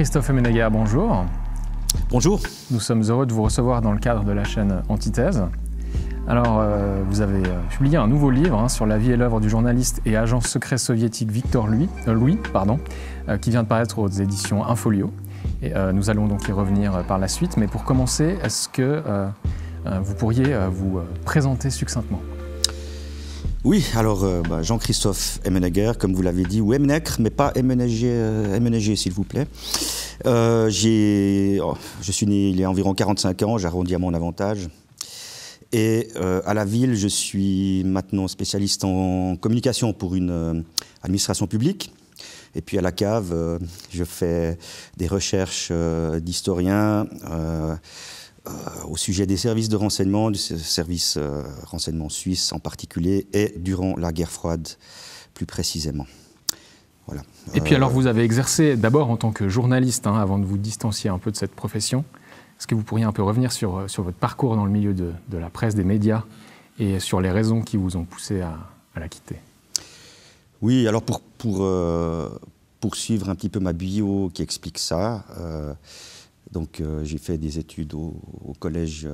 Christophe menegger, bonjour. Bonjour. Nous sommes heureux de vous recevoir dans le cadre de la chaîne Antithèse. Alors, euh, vous avez euh, publié un nouveau livre hein, sur la vie et l'œuvre du journaliste et agent secret soviétique Victor Louis, euh, Louis pardon, qui vient de paraître aux éditions Infolio. Et, nous allons donc y revenir par la suite. Mais pour commencer, est-ce que vous pourriez vous présenter succinctement oui, alors bah, Jean-Christophe menegger, comme vous l'avez dit, ou Emnecre, mais pas menegger, s'il vous plaît. Euh, j'ai, oh, je suis né il y a environ 45 ans, j'arrondis à mon avantage. Et euh, à la ville, je suis maintenant spécialiste en communication pour une euh, administration publique. Et puis à la cave, je fais des recherches d'historiens au sujet des services de renseignement, du service renseignement suisse en particulier, et durant la guerre froide plus précisément. Et puis alors, euh, vous avez exercé d'abord en tant que journaliste, hein, avant de vous distancier un peu de cette profession. Est-ce que vous pourriez un peu revenir sur, euh, sur votre parcours dans le milieu de, la presse, des médias, et sur les raisons qui vous ont poussé à, la quitter Oui, alors pour, euh, poursuivre un petit peu ma bio qui explique ça, donc j'ai fait des études au, au collège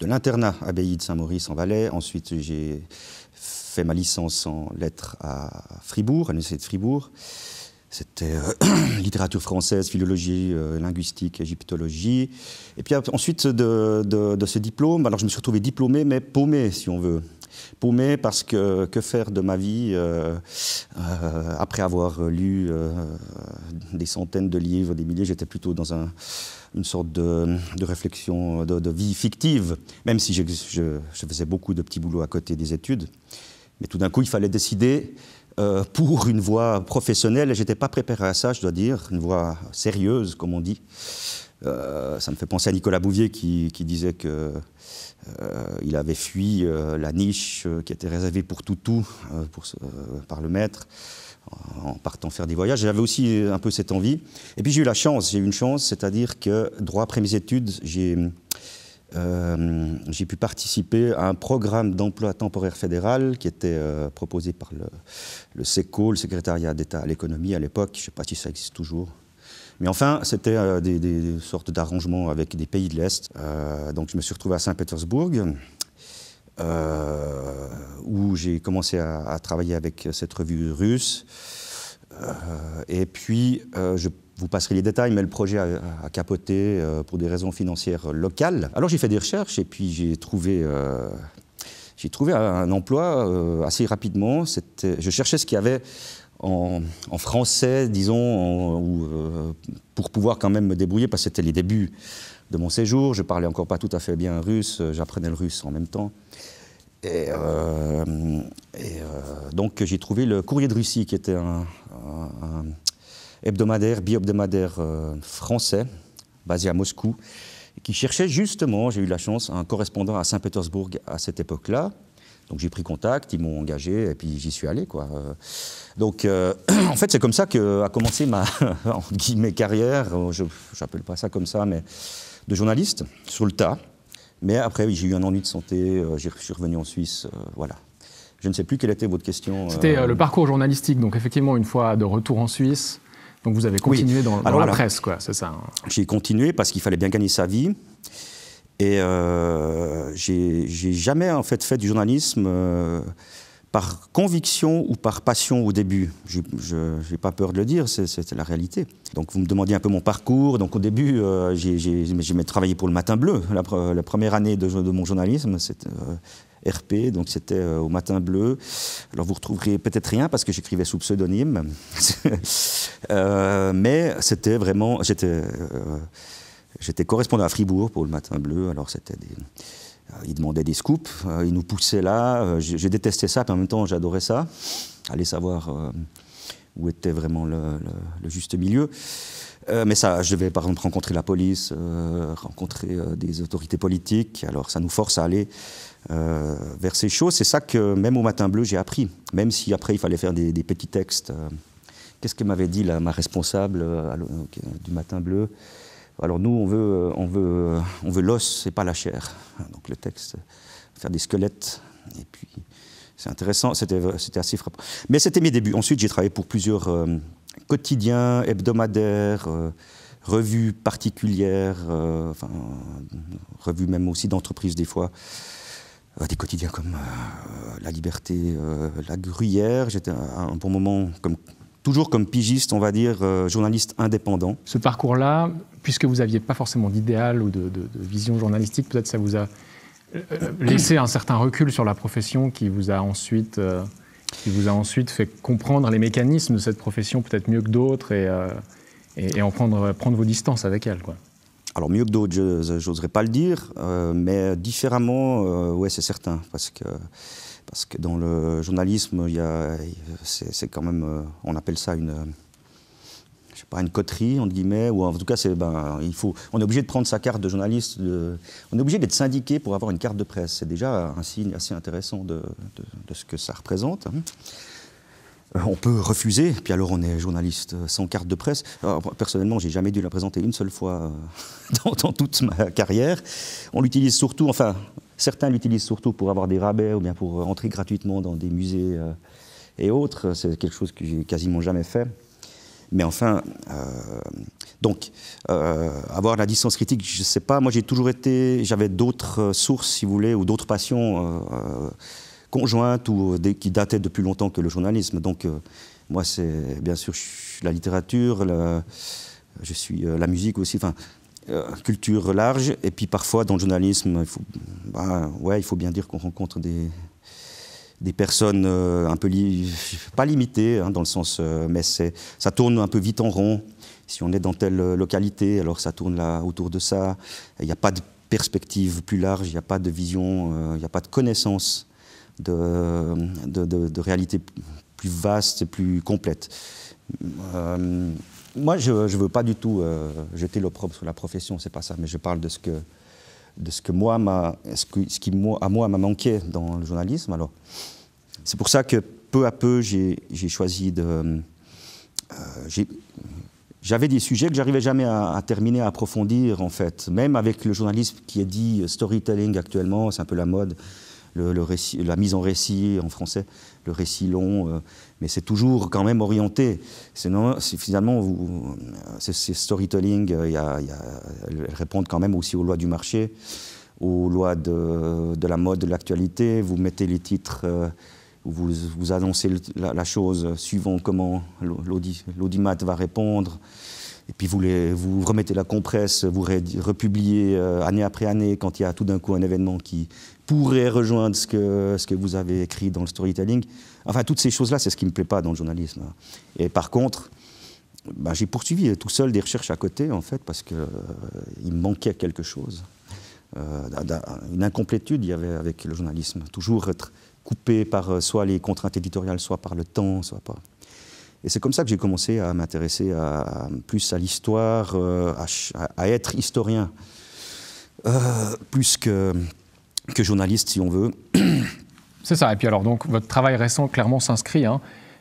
de l'internat abbaye de Saint-Maurice en Valais. Ensuite, j'ai fait ma licence en lettres à Fribourg, à l'Université de Fribourg. C'était euh, littérature française, philologie, euh, linguistique, égyptologie. Et puis ensuite de, ce diplôme, alors je me suis retrouvé diplômé, mais paumé, si on veut. Paumé parce que que faire de ma vie euh, après avoir lu des centaines de livres, des milliers, j'étais plutôt dans une sorte de, réflexion, de, vie fictive, même si je faisais beaucoup de petits boulots à côté des études. Mais tout d'un coup, il fallait décider euh, pour une voie professionnelle, et je n'étais pas préparé à ça, je dois dire, une voie sérieuse, comme on dit. Euh, ça me fait penser à Nicolas Bouvier qui, disait qu'il euh, avait fui la niche qui était réservée pour Toutou pour, par le maître en partant faire des voyages. J'avais aussi un peu cette envie. Et puis j'ai eu la chance, j'ai eu une chance, c'est-à-dire que droit après mes études, j'ai euh, j'ai pu participer à un programme d'emploi temporaire fédéral qui était euh, proposé par le, SECO, le secrétariat d'État à l'économie à l'époque. Je ne sais pas si ça existe toujours. Mais enfin, c'était euh, des, sortes d'arrangements avec des pays de l'Est. donc je me suis retrouvé à Saint-Pétersbourg. où j'ai commencé à, à, travailler avec cette revue russe. et puis, je vous passerez les détails, mais le projet a, capoté euh, pour des raisons financières locales. Alors j'ai fait des recherches et puis j'ai trouvé, euh, j'ai trouvé un emploi euh, assez rapidement. Je cherchais ce qu'il y avait en, français, disons, ou, pour pouvoir quand même me débrouiller, parce que c'était les débuts de mon séjour. Je parlais encore pas tout à fait bien russe, j'apprenais le russe en même temps. Et, donc j'ai trouvé le Courrier de Russie, qui était un, hebdomadaire, bi-hebdomadaire euh, français, basé à Moscou, qui cherchait justement, j'ai eu la chance, un correspondant à Saint-Pétersbourg à cette époque-là. Donc j'ai pris contact, ils m'ont engagé et puis j'y suis allé. Quoi. Euh, donc euh, en fait c'est comme ça qu'a commencé ma guillemets, carrière, je n'appelle pas ça comme ça, mais de journaliste sur le tas. Mais après j'ai eu un ennui de santé, je suis revenu en Suisse, voilà. Je ne sais plus quelle était votre question. C'était le parcours journalistique, donc effectivement une fois de retour en Suisse, donc vous avez continué dans, la presse, quoi, c'est ça hein. J'ai continué parce qu'il fallait bien gagner sa vie. Et euh, j'ai jamais en fait fait du journalisme euh, par conviction ou par passion au début. Je n'ai pas peur de le dire, c'est la réalité. Donc vous me demandiez un peu mon parcours. Donc au début, euh, j'ai travaillé pour le Matin Bleu. La, première année de, mon journalisme, c'était euh, RP, donc c'était euh, au Matin Bleu. Alors vous retrouverez peut-être rien parce que j'écrivais sous pseudonyme. mais c'était vraiment... J'étais correspondant à Fribourg pour le Matin Bleu. Alors c'était des euh, il demandait des scoops, euh, il nous poussait là. Euh, j'ai détesté ça, mais en même temps, j'adorais ça. Aller savoir où était vraiment le, juste milieu. mais ça, je devais par exemple rencontrer la police, rencontrer des autorités politiques. Alors ça nous force à aller vers ces choses. C'est ça que même au Matin Bleu, j'ai appris. Même si après, il fallait faire des, petits textes. Qu'est-ce que m'avait dit ma responsable du Matin Bleu alors nous, on veut, euh, on veut, euh, on veut l'os et pas la chair. Donc le texte, faire des squelettes. Et puis, c'est intéressant, c'était euh, assez frappant. Mais c'était mes débuts. Ensuite, j'ai travaillé pour plusieurs quotidiens, hebdomadaires, revues particulières, revues même aussi d'entreprises des fois. Des quotidiens comme La Liberté, La Gruyère. J'étais un bon moment comme toujours comme pigiste, on va dire, journaliste indépendant. Ce parcours-là, puisque vous n'aviez pas forcément d'idéal ou de, vision journalistique, peut-être ça vous a euh, euh, laissé un certain recul sur la profession qui vous a ensuite, euh, qui vous a ensuite fait comprendre les mécanismes de cette profession peut-être mieux que d'autres et, et, en prendre, prendre vos distances avec elle. Quoi. Alors mieux que d'autres, j'oserais pas le dire, mais différemment, ouais, c'est certain, parce que parce que dans le journalisme, il c'est quand même, on appelle ça une par une coterie, entre guillemets, ou en tout cas, c'est, ben, il faut, on est obligé de prendre sa carte de journaliste, on est obligé d'être syndiqué pour avoir une carte de presse. C'est déjà un signe assez intéressant de, ce que ça représente. Hein. Euh, on peut refuser, puis alors on est journaliste sans carte de presse. personnellement, j'ai jamais dû la présenter une seule fois euh, dans, dans toute ma carrière. On l'utilise surtout, enfin, certains l'utilisent surtout pour avoir des rabais ou bien pour euh, entrer gratuitement dans des musées et autres. C'est quelque chose que j'ai quasiment jamais fait. Mais enfin, euh, donc, euh, avoir la distance critique, je ne sais pas. Moi, j'ai toujours été, j'avais d'autres sources, si vous voulez, ou d'autres passions euh, conjointes ou qui dataient depuis longtemps que le journalisme. Donc, moi, c'est bien sûr la littérature, la, je suis la musique aussi. Enfin, culture large. Et puis parfois, dans le journalisme, il faut, bah, ouais, il faut bien dire qu'on rencontre des, des personnes euh, un peu, pas limitées, hein, dans le sens, euh, mais ça tourne un peu vite en rond. Si on est dans telle euh, localité, alors ça tourne là autour de ça. Il n'y a pas de perspective plus large, il n'y a pas de vision, il n'y a pas de connaissance de, de, réalité plus vaste et plus complète. moi, je ne veux pas du tout jeter l'opprobre sur la profession, c'est pas ça, mais je parle de ce que de ce que moi m'a, ce, qui à moi m'a manqué dans le journalisme. Alors, c'est pour ça que peu à peu, j'ai, choisi de. Euh, j'avais des sujets que j'arrivais jamais à, terminer, à approfondir en fait. Même avec le journalisme qui est dit euh, storytelling actuellement, c'est un peu la mode, le, la mise en récit en français, le récit long. Euh, mais c'est toujours quand même orienté. Sinon, finalement, ces, storytelling, euh, y répondent quand même aussi aux lois du marché, aux lois de, la mode, de l'actualité. Vous mettez les titres, euh, vous, annoncez la, chose suivant comment l'audimat va répondre. Et puis vous, remettez la compresse, vous republiez euh, année après année quand il y a tout d'un coup un événement qui pourrait rejoindre ce que vous avez écrit dans le storytelling. Enfin, toutes ces choses-là, c'est ce qui me plaît pas dans le journalisme. Et par contre, ben, j'ai poursuivi euh, tout seul des recherches à côté, en fait, parce qu'il euh, me manquait quelque chose. Euh, une incomplétude il y avait avec le journalisme. Toujours être coupé par soit les contraintes éditoriales, soit par le temps, soit pas. Et c'est comme ça que j'ai commencé à m'intéresser à, plus à l'histoire, à, être historien, plus que, que journaliste, si on veut. C'est ça. Et puis alors, donc, votre travail récent clairement s'inscrit hein,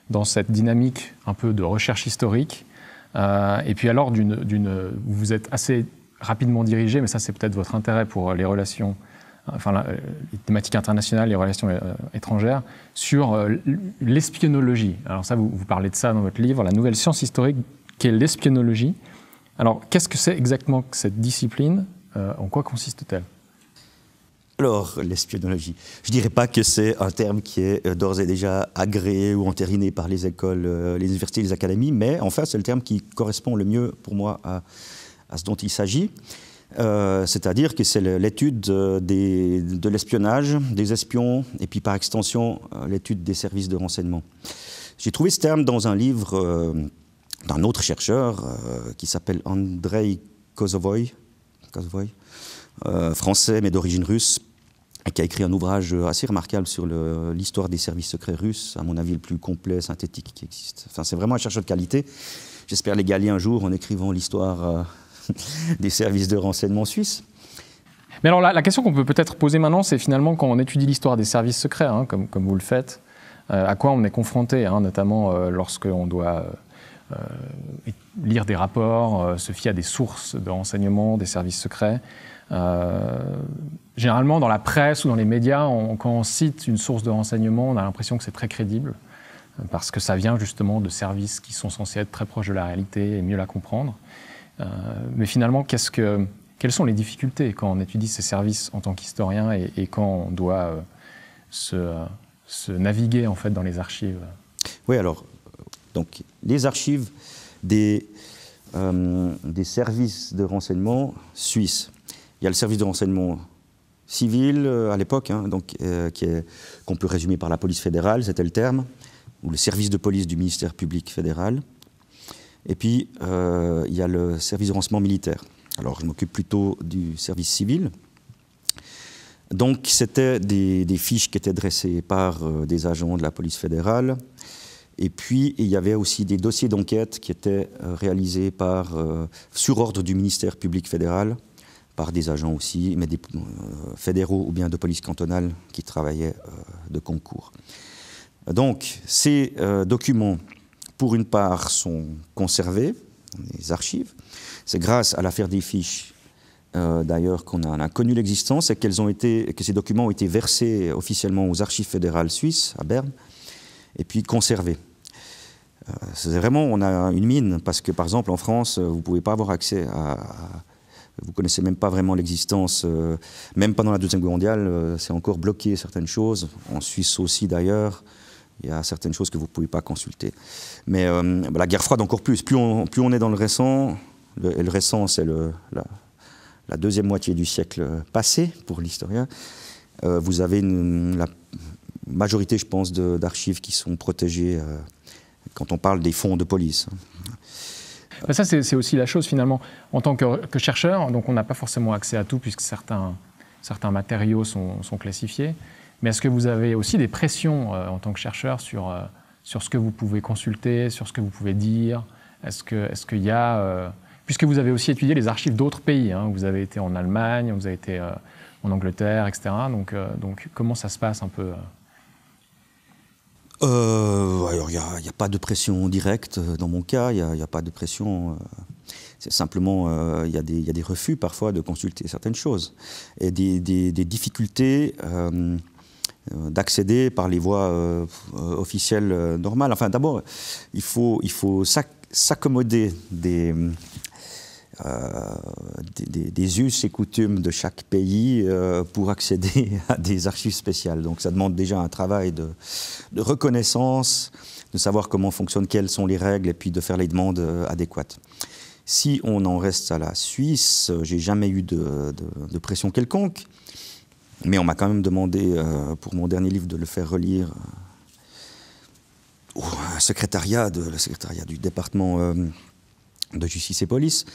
dans cette dynamique un peu de recherche historique. Euh, et puis alors, d'une, vous êtes assez rapidement dirigé, mais ça, c'est peut-être votre intérêt pour les relations, enfin, les thématiques internationales, les relations euh, étrangères, sur euh, l'espionnologie. Alors ça, vous, vous parlez de ça dans votre livre, La nouvelle science historique qu'est l'espionnologie. Alors, qu'est-ce que c'est exactement cette discipline En quoi consiste-t-elle alors, l'espionnologie, je ne dirais pas que c'est un terme qui est euh, d'ores et déjà agréé ou entériné par les écoles, euh, les universités, les académies, mais enfin, c'est le terme qui correspond le mieux pour moi à, ce dont il s'agit. Euh, c'est-à-dire que c'est l'étude de l'espionnage, des espions, et puis par extension, l'étude des services de renseignement. J'ai trouvé ce terme dans un livre d'un autre chercheur qui s'appelle Andrei Kozovoy, Kozovoy français mais d'origine russe, qui a écrit un ouvrage assez remarquable sur l'histoire des services secrets russes, à mon avis le plus complet, synthétique qui existe. Enfin, c'est vraiment un chercheur de qualité. J'espère l'égaler un jour en écrivant l'histoire euh, des services de renseignement suisses. Mais alors la, question qu'on peut peut-être poser maintenant, c'est finalement quand on étudie l'histoire des services secrets, hein, comme, vous le faites, euh, à quoi on est confronté, hein, notamment euh, lorsque lorsqu'on doit lire des rapports, se fier à des sources de renseignement, des services secrets. Euh, généralement, dans la presse ou dans les médias, quand on cite une source de renseignement, on a l'impression que c'est très crédible, euh, parce que ça vient justement de services qui sont censés être très proches de la réalité et mieux la comprendre. Euh, mais finalement, que, quelles sont les difficultés quand on étudie ces services en tant qu'historien et, quand on doit se, naviguer en fait dans les archives Oui, alors, donc, les archives des, des services de renseignement suisses il y a le service de renseignement civil euh, à l'époque, hein, donc euh, qu'on peut résumer par la police fédérale, c'était le terme, ou le service de police du ministère public fédéral. Et puis, euh, il y a le service de renseignement militaire. Alors, je m'occupe plutôt du service civil. Donc, c'était des, fiches qui étaient dressées par des agents de la police fédérale. Et puis, il y avait aussi des dossiers d'enquête qui étaient réalisés par, sur ordre du ministère public fédéral par des agents aussi, mais des euh, fédéraux ou bien de police cantonale qui travaillaient euh, de concours. Donc, ces euh, documents, pour une part, sont conservés dans les archives. C'est grâce à l'affaire des fiches d'ailleurs qu'on a connu l'existence et qu'elles ont été, que ces documents ont été versés officiellement aux archives fédérales suisses à Berne et puis conservés. c'est vraiment, on a une mine parce que par exemple en France, vous ne pouvez pas avoir accès à vous connaissez même pas vraiment l'existence, euh, même pendant la Deuxième Guerre mondiale, euh, c'est encore bloqué certaines choses, en Suisse aussi d'ailleurs. Il y a certaines choses que vous ne pouvez pas consulter. Mais euh, bah, la guerre froide encore plus. Plus on, plus on est dans le récent, le, et le récent c'est la, la, deuxième moitié du siècle passé pour l'historien, vous avez la majorité, je pense, d'archives qui sont protégées quand on parle des fonds de police. Hein ça, c'est aussi la chose finalement. En tant que, chercheur, donc on n'a pas forcément accès à tout puisque certains, certains matériaux sont, classifiés. Mais est-ce que vous avez aussi des pressions euh, en tant que chercheur sur, euh, sur ce que vous pouvez consulter, sur ce que vous pouvez dire Est-ce qu'il est y a. Euh, puisque vous avez aussi étudié les archives d'autres pays, hein. vous avez été en Allemagne, vous avez été en Angleterre, etc. Donc, donc comment ça se passe un peu euh, alors, il n'y a, pas de pression directe euh, dans mon cas, il n'y a, pas de pression. Euh, c'est simplement, euh, il, y a des, refus parfois de consulter certaines choses et des, des difficultés d'accéder par les voies officielles normales. Enfin, d'abord, il faut, il faut s'accommoder des, euh, des, us et coutumes de chaque pays euh, pour accéder à des archives spéciales. Donc ça demande déjà un travail de, reconnaissance, de savoir comment fonctionne, quelles sont les règles, et puis de faire les demandes euh, adéquates. Si on en reste à la Suisse, j'ai jamais eu de, pression quelconque, mais on m'a quand même demandé pour mon dernier livre de le faire relire au secrétariat, du département de justice et police.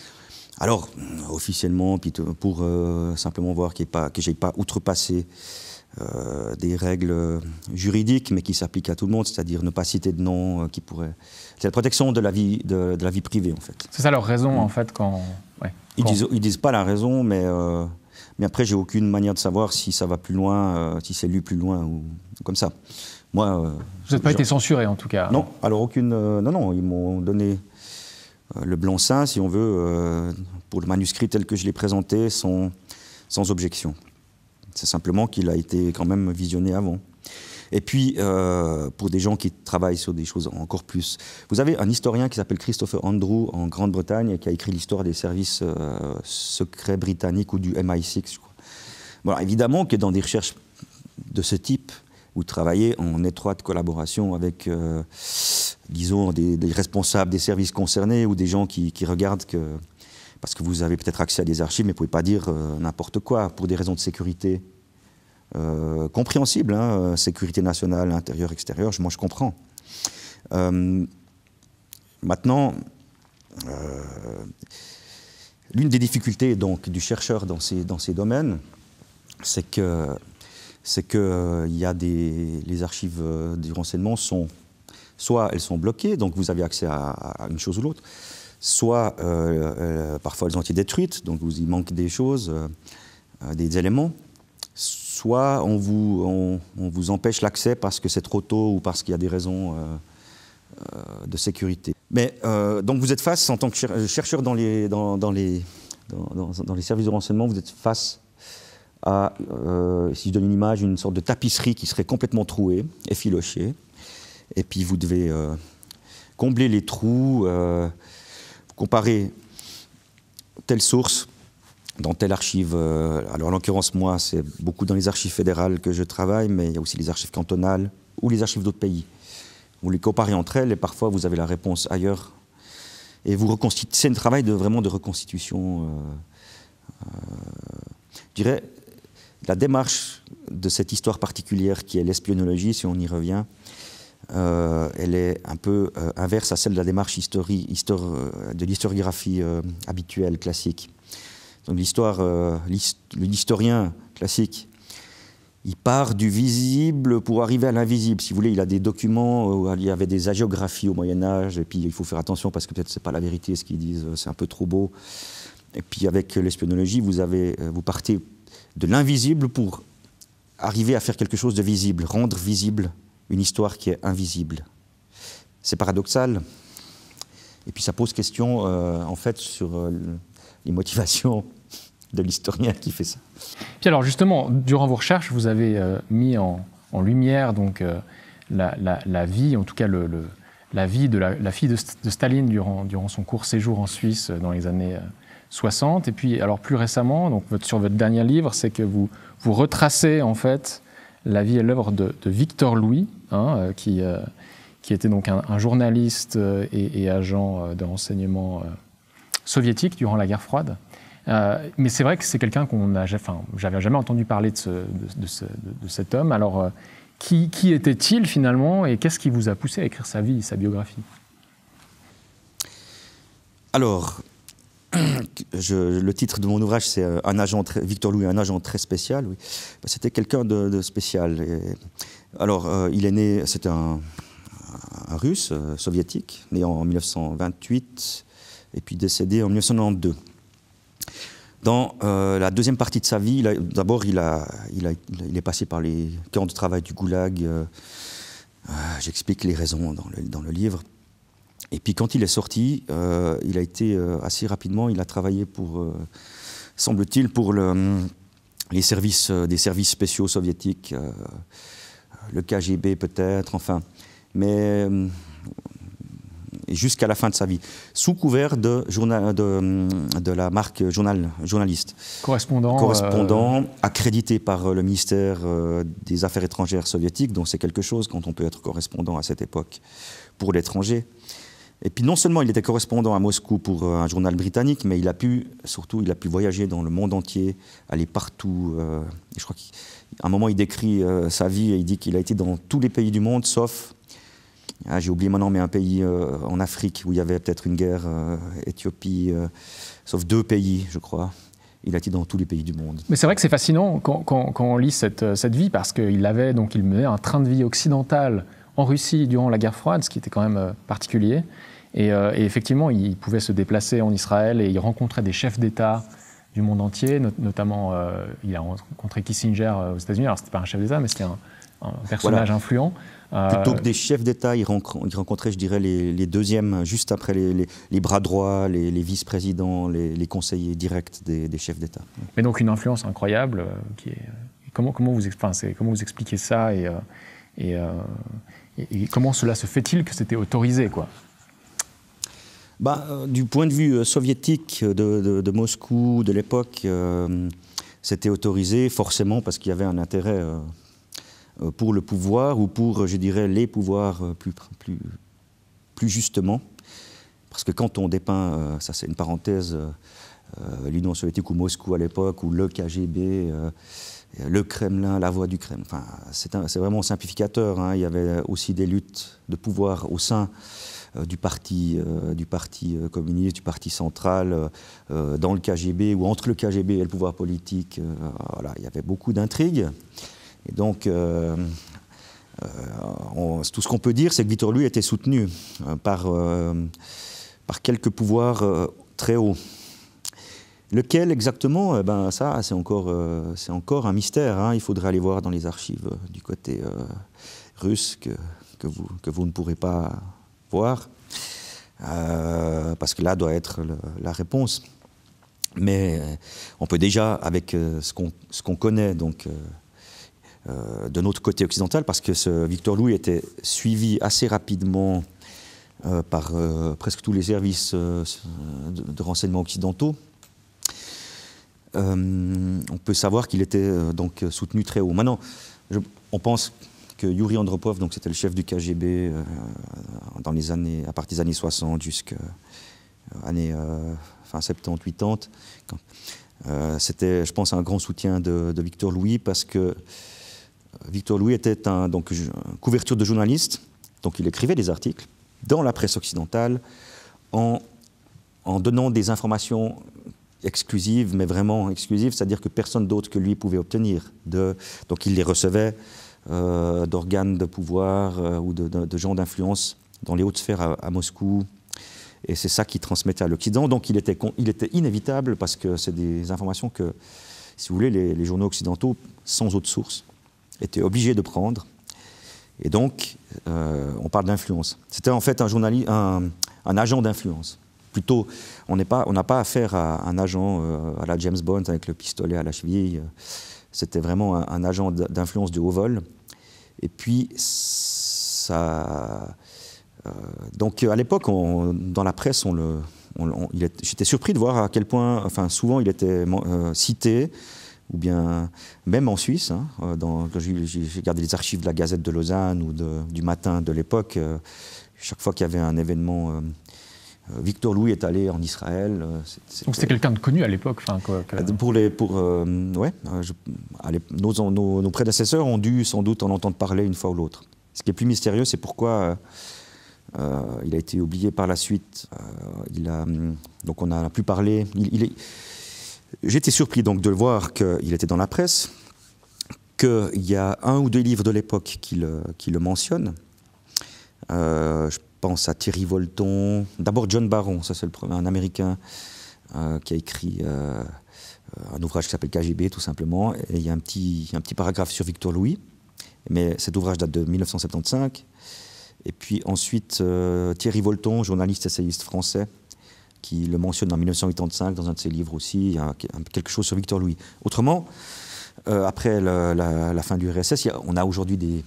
Alors, euh, officiellement, pour euh, simplement voir pas, que je n'ai pas outrepassé euh, des règles juridiques, mais qui s'appliquent à tout le monde, c'est-à-dire ne pas citer de noms qui pourrait. C'est la protection de la, vie, de, la vie privée, en fait. C'est ça leur raison, mm. en fait, quand. ils, Disent, ils disent pas la raison, mais. mais après, j'ai aucune manière de savoir si ça va plus loin, si c'est lu plus loin ou comme ça. Moi, Vous n'avez pas été censuré en tout cas. Non, alors aucune. non, non, ils m'ont donné euh, le blanc-seing, si on veut, euh, pour le manuscrit tel que je l'ai présenté, sans, sans objection. C'est simplement qu'il a été quand même visionné avant. Et puis, euh, pour des gens qui travaillent sur des choses encore plus. Vous avez un historien qui s'appelle Christopher Andrew en Grande-Bretagne, qui a écrit l'histoire des services secrets britanniques ou du MI6, je évidemment que dans des recherches de ce type, ou travailler en étroite collaboration avec, euh, disons, des, responsables des services concernés ou des gens qui, regardent que... Parce que vous avez peut-être accès à des archives, mais vous ne pouvez pas dire euh, n'importe quoi pour des raisons de sécurité. Euh, compréhensibles, compréhensible, sécurité nationale, intérieure, extérieure, moi je comprends. maintenant, l'une des difficultés donc, du chercheur dans ces, dans ces domaines, c'est que c'est que euh, il y a des, les archives euh, du renseignement sont soit elles sont bloquées, donc vous avez accès à, une chose ou l'autre, soit euh, parfois elles ont été détruites, donc vous y manque des choses, des éléments, soit on vous, on, vous empêche l'accès parce que c'est trop tôt ou parce qu'il y a des raisons de sécurité. Mais donc vous êtes face, en tant que chercheur dans les, dans, dans les, dans, dans, les services de renseignement, vous êtes face à, euh, si je donne une image, une sorte de tapisserie qui serait complètement trouée, effilochée. Et puis vous devez euh, combler les trous, euh, comparer telle source dans telle archive. alors en l'occurrence, moi, c'est beaucoup dans les archives fédérales que je travaille, mais il y a aussi les archives cantonales ou les archives d'autres pays. Vous les comparez entre elles et parfois vous avez la réponse ailleurs. Et vous reconstituez. C'est un travail de, vraiment de reconstitution. je dirais, la démarche de cette histoire particulière qui est l'espionnologie, si on y revient, euh, elle est un peu euh, inverse à celle de la démarche euh, de l'historiographie habituelle, classique. Donc l'histoire, l'historien classique, il part du visible pour arriver à l'invisible. Si vous voulez, il a des documents, il y avait des hagiographies au Moyen Âge, et puis il faut faire attention parce que peut-être c'est pas la vérité ce qu'ils disent, c'est un peu trop beau. Et puis avec l'espionnologie, vous, vous partez de l'invisible pour arriver à faire quelque chose de visible, rendre visible une histoire qui est invisible. C'est paradoxal. Et puis ça pose question, euh, en fait, sur euh, les motivations de l'historien qui fait ça. Puis alors, justement, durant vos recherches, vous avez euh, mis en, lumière donc, la, vie, en tout cas le, la vie de la, fille de, de, Staline durant, durant son court séjour en Suisse dans les années 60. Et puis, alors plus récemment, donc sur votre dernier livre, c'est que vous, vous retracez en fait la vie et l'œuvre de, Victor Louis, hein, euh, qui, euh, qui était donc un, journaliste euh, et, agent de renseignement soviétique durant la guerre froide. mais c'est vrai que c'est quelqu'un qu'on n'a enfin, j'avais jamais entendu parler de, de, cet homme. Alors, qui, qui était-il finalement et qu'est-ce qui vous a poussé à écrire sa vie, sa biographie Alors, je, le titre de mon ouvrage, c'est euh, un agent Victor Louis, un agent très spécial. Bah, c'était quelqu'un de, spécial. alors, euh, il est né, c'est un, Russe euh, soviétique, né en 1928 et puis décédé en 1992. Dans la deuxième partie de sa vie, d'abord, il, a, il, est passé par les camps de travail du Goulag. J'explique les raisons dans le, dans le livre. Et puis quand il est sorti, euh, il a été euh, assez rapidement, il a travaillé pour, euh, semble-t-il, pour les services, des services spéciaux soviétiques, le KGB peut-être, enfin. Mais jusqu'à la fin de sa vie, sous couvert de, la marque journaliste. Correspondant. Correspondant, accrédité par le ministère des Affaires étrangères soviétiques, donc c'est quelque chose quand on peut être correspondant à cette époque pour l'étranger. Et puis non seulement il était correspondant à Moscou pour euh, un journal britannique, mais il a pu, surtout, il a pu voyager dans le monde entier, aller partout. Euh, je crois qu'à un moment, il décrit euh, sa vie et il dit qu'il a été dans tous les pays du monde, sauf, ah, j'ai oublié maintenant, mais un pays en Afrique où il y avait peut-être une guerre, Éthiopie, sauf deux pays, je crois. Il a été dans tous les pays du monde. Mais c'est vrai que c'est fascinant quand, quand, on lit cette, cette vie, parce qu'il avait, donc il menait un train de vie occidental en Russie durant la guerre froide, ce qui était quand même particulier. Euh, et, effectivement, il pouvait se déplacer en Israël et il rencontrait des chefs d'État du monde entier, notamment euh, il a rencontré Kissinger euh, aux États-Unis. Alors, ce n'était pas un chef d'État, mais c'était un, personnage influent. Plutôt que des chefs d'État, il rencontrait, je dirais, les, deuxièmes, juste après les, bras droits, les, vice-présidents, les, conseillers directs des, chefs d'État. Mais donc une influence incroyable. qui est... comment, comment, vous, comment vous expliquez ça et, et comment cela se fait-il que c'était autorisé quoi bah, euh, du point de vue euh, soviétique euh, de, Moscou, de l'époque, c'était autorisé forcément parce qu'il y avait un intérêt pour le pouvoir ou pour, je dirais, les pouvoirs plus, justement. Parce que quand on dépeint, ça c'est une parenthèse, l'Union soviétique ou Moscou à l'époque, ou le KGB, le Kremlin, la voix du Kremlin. Enfin, c'est, vraiment simplificateur. Hein. Il y avait aussi des luttes de pouvoir au sein euh, du parti, euh, du parti euh, communiste, du parti central, dans le KGB ou entre le KGB et le pouvoir politique. voilà, il y avait beaucoup d'intrigues. Et donc, tout ce qu'on peut dire, c'est que Victor Lui était soutenu par, par quelques pouvoirs très hauts. Lequel exactement eh ben, Ça, c'est encore, c'est encore un mystère. Hein. Il faudrait aller voir dans les archives du côté russe que, que, vous, que vous ne pourrez pas euh, parce que là doit être la réponse. Mais euh, on peut déjà, avec euh, ce qu'on connaît, donc. de notre côté occidental, parce que ce Victor Louis était suivi assez rapidement par presque tous les services de, renseignement occidentaux. on peut savoir qu'il était donc soutenu très haut. Maintenant, on pense que Yuri Andropov, donc c'était le chef du KGB euh, dans les années, à partir des années 60 jusqu'à euh, années 70, euh, 80, c'était, je pense, un grand soutien de, Victor Louis parce que Victor Louis était un, donc, une couverture de journaliste, donc il écrivait des articles dans la presse occidentale en, en donnant des informations exclusives, mais vraiment exclusives, c'est-à-dire que personne d'autre que lui pouvait obtenir. De, donc il les recevait euh, d'organes de pouvoir euh, ou de, gens d'influence dans les hautes sphères à, Moscou. Et c'est ça qui transmettait à l'Occident. Donc il était, il était inévitable parce que c'est des informations que, si vous voulez, les, journaux occidentaux, sans autre source, étaient obligés de prendre. Et donc, euh, on parle d'influence. C'était en fait un, journaliste, un, agent d'influence. Plutôt, on n'a pas affaire à un agent à la James Bond avec le pistolet à la cheville. C'était vraiment un, agent d'influence du haut vol. Et puis, ça. Euh, donc, à l'époque, dans la presse, on le. j'étais surpris de voir à quel point, enfin, souvent, il était euh, cité, ou bien même en Suisse. Hein, euh, j'ai gardé les archives de la Gazette de Lausanne ou du Matin de l'époque. chaque fois qu'il y avait un événement euh, Victor Louis est allé en Israël. Euh, donc c'était quelqu'un de connu à l'époque. Euh, pour les, pour, ouais, nos, nos, prédécesseurs ont dû sans doute en entendre parler une fois ou l'autre. Ce qui est plus mystérieux, c'est pourquoi il a été oublié par la suite. il a, hum, donc on n'a plus parlé. Il, J'étais surpris donc de voir qu'il était dans la presse, qu'il y a un ou deux livres de l'époque qui le, qui le mentionnent. Euh, pense à Thierry Volton, d'abord John Baron, ça c'est un Américain euh, qui a écrit euh, euh, un ouvrage qui s'appelle KGB tout simplement, et il y a un petit, un petit paragraphe sur Victor Louis, mais cet ouvrage date de 1975. Et puis ensuite Thierry Volton, journaliste essayiste français, qui le mentionne en 1985 dans un de ses livres aussi, il y a quelque chose sur Victor Louis. Autrement, après la, fin du RSS, on a aujourd'hui des,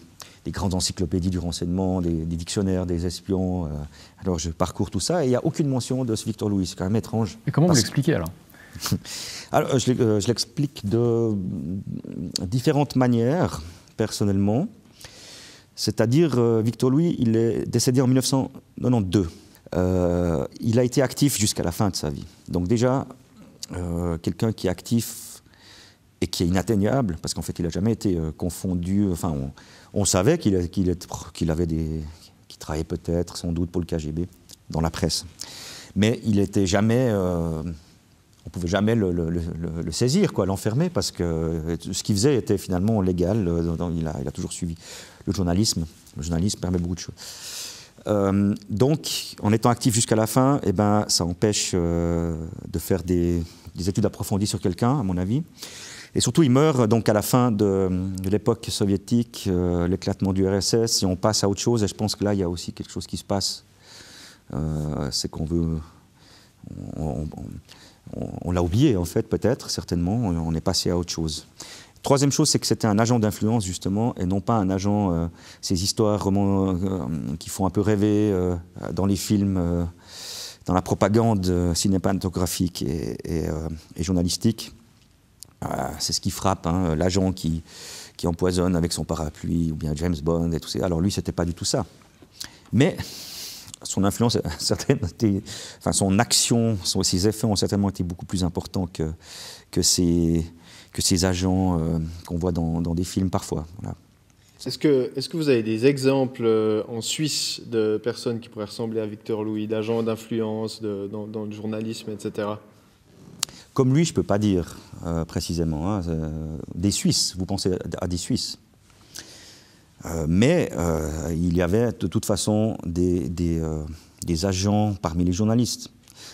les grandes encyclopédies du renseignement, des, dictionnaires, des espions. Euh, alors je parcours tout ça et il n'y a aucune mention de ce Victor Louis. C'est quand même étrange. Et comment vous l'expliquez alors alors, euh, euh, je l'explique de différentes manières, personnellement. C'est-à-dire, Victor Louis, il est décédé en 1992. il a été actif jusqu'à la fin de sa vie. Donc déjà, quelqu'un qui est actif et qui est inatteignable, parce qu'en fait, il n'a jamais été confondu, enfin, on savait qu'il avait des, travaillait peut-être, sans doute, pour le KGB, dans la presse. Mais il était jamais, euh, on pouvait jamais le, saisir, quoi, l'enfermer, parce que ce qu'il faisait était finalement légal. Euh, il, a, toujours suivi le journalisme. Le journalisme permet beaucoup de choses. Euh, donc, en étant actif jusqu'à la fin, eh ben, ça empêche de faire des études approfondies sur quelqu'un, à mon avis. Et surtout, il meurt donc à la fin de, l'époque soviétique, euh, l'éclatement du RSS, et on passe à autre chose. Et je pense que là, il y a aussi quelque chose qui se passe. Euh, c'est qu'on veut. On, l'a oublié, en fait, peut-être, certainement. On est passé à autre chose. Troisième chose, c'est que c'était un agent d'influence, justement, et non pas un agent, euh, ces histoires qui font un peu rêver dans les films, dans la propagande cinématographique et journalistique. Ah, c'est ce qui frappe, hein, l'agent qui, empoisonne avec son parapluie, ou bien James Bond et tout ça. Alors lui, c'était pas du tout ça. Mais son influence son action, ses effets ont certainement été beaucoup plus importants que, que, ces, agents euh, qu'on voit dans, des films parfois. Est-ce que, vous avez des exemples euh, en Suisse de personnes qui pourraient ressembler à Victor Louis, d'agents d'influence dans le journalisme, etc. Comme lui, je ne peux pas dire euh, précisément. Hein, euh, des Suisses, vous pensez à des Suisses. Euh, mais il y avait de toute façon des, des, des agents parmi les journalistes.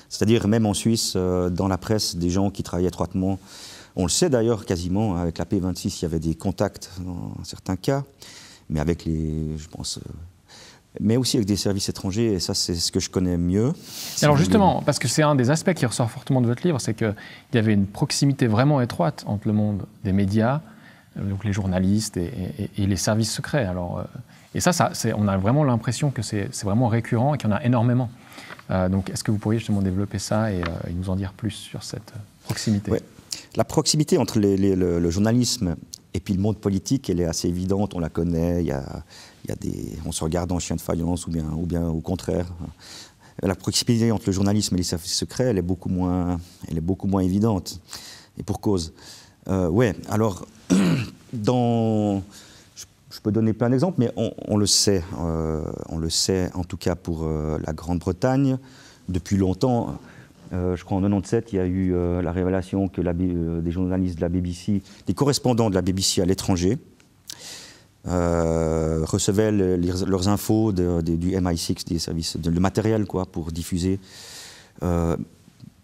C'est-à-dire même en Suisse, dans la presse, des gens qui travaillaient étroitement. On le sait d'ailleurs quasiment, avec la P26, il y avait des contacts dans certains cas. Mais avec les, je pense, mais aussi avec des services étrangers, et ça c'est ce que je connais mieux. Alors justement, parce que c'est un des aspects qui ressort fortement de votre livre, c'est qu'il y avait une proximité vraiment étroite entre le monde des médias, euh, donc les journalistes et, les services secrets. Alors, euh, et ça, ça on a vraiment l'impression que c'est vraiment récurrent et qu'il y en a énormément. Euh, donc est-ce que vous pourriez justement développer ça et, nous en dire plus sur cette proximité La proximité entre le, le journalisme et puis le monde politique, elle est assez évidente, on la connaît, il y a on se regarde en chien de faïence ou bien, ou bien au contraire. La proximité entre le journalisme et les services secrets, elle est beaucoup moins, elle est beaucoup moins évidente, et pour cause. Euh, ouais, alors, dans, je, peux donner plein d'exemples, mais on, le sait, euh, on le sait en tout cas pour euh, la Grande-Bretagne, depuis longtemps. Euh, je crois en 97, il y a eu la révélation que la, des journalistes de la BBC, des correspondants de la BBC à l'étranger, euh, recevaient leurs infos du MI6, des services, de, le matériel quoi, pour diffuser, euh,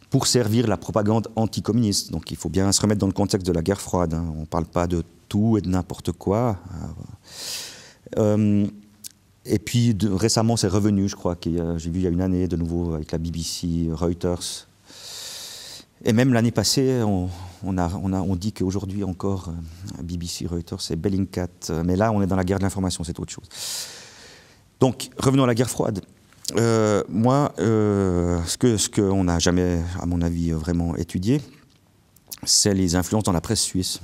pour servir la propagande anticommuniste. Donc il faut bien se remettre dans le contexte de la guerre froide. Hein. On ne parle pas de tout et de n'importe quoi. Euh, et puis récemment, c'est revenu, je crois. J'ai vu il y a une année de nouveau avec la BBC, Reuters. Et même l'année passée, on, a, on, a, on dit qu'aujourd'hui encore, euh, BBC, Reuters c'est Bellingcat, mais là on est dans la guerre de l'information, c'est autre chose. Donc revenons à la guerre froide. Euh, moi, ce euh, qu'on ce que n'a jamais, à mon avis, vraiment étudié, c'est les influences dans la presse suisse.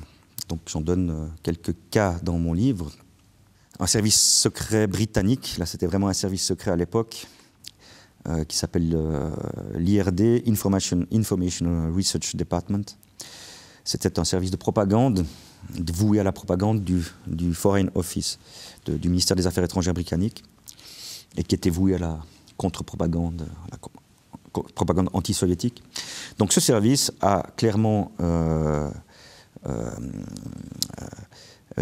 Donc j'en donne quelques cas dans mon livre. Un service secret britannique, là c'était vraiment un service secret à l'époque, euh, qui s'appelle euh, l'IRD, Information, Information Research Department. C'était un service de propagande voué à la propagande du, du Foreign Office, du ministère des Affaires étrangères britanniques, et qui était voué à la contre-propagande, la propagande anti-soviétique. Donc ce service a clairement euh,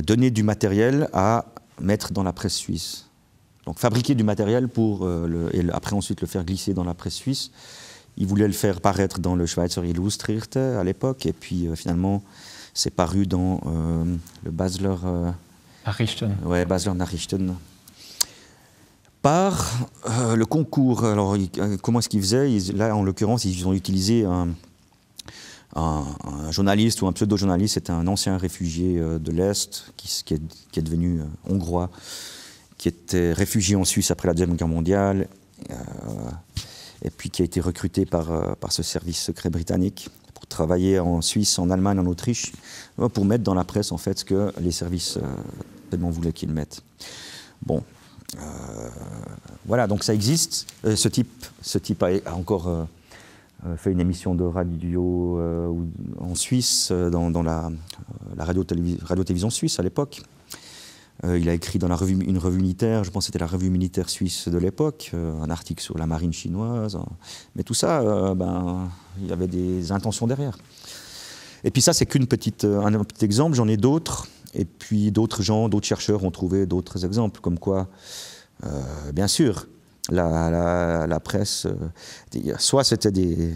donné du matériel à mettre dans la presse suisse donc fabriquer du matériel pour euh, le, et après ensuite le faire glisser dans la presse suisse. Il voulait le faire paraître dans le Schweizer Illustrierte à l'époque, et puis euh, finalement c'est paru dans euh, le Basler Nachrichten. Ouais, Basler Nachrichten. Par le concours. Alors comment est-ce qu'ils faisaient Là en l'occurrence ils ont utilisé un, journaliste ou un pseudo-journaliste, c'était un ancien réfugié de l'Est qui, est, devenu hongrois qui était réfugié en Suisse après la Deuxième Guerre mondiale, euh, et puis qui a été recruté par, euh, par ce service secret britannique pour travailler en Suisse, en Allemagne, en Autriche, euh, pour mettre dans la presse en fait ce que les services tellement voulaient qu'ils mettent. Bon, voilà, donc ça existe. ce type, ce type a, encore fait une émission de radio en Suisse, dans, la, la radio-télévision suisse à l'époque. Euh, il a écrit dans la revue, une revue militaire, je pense que c'était la revue militaire suisse de l'époque, euh, un article sur la marine chinoise. Hein. Mais tout ça, euh, ben, il y avait des intentions derrière. Et puis ça, c'est qu'une petite, un petit exemple, j'en ai d'autres. Et puis d'autres gens, d'autres chercheurs ont trouvé d'autres exemples, comme quoi, bien sûr, la, presse, soit c'était des,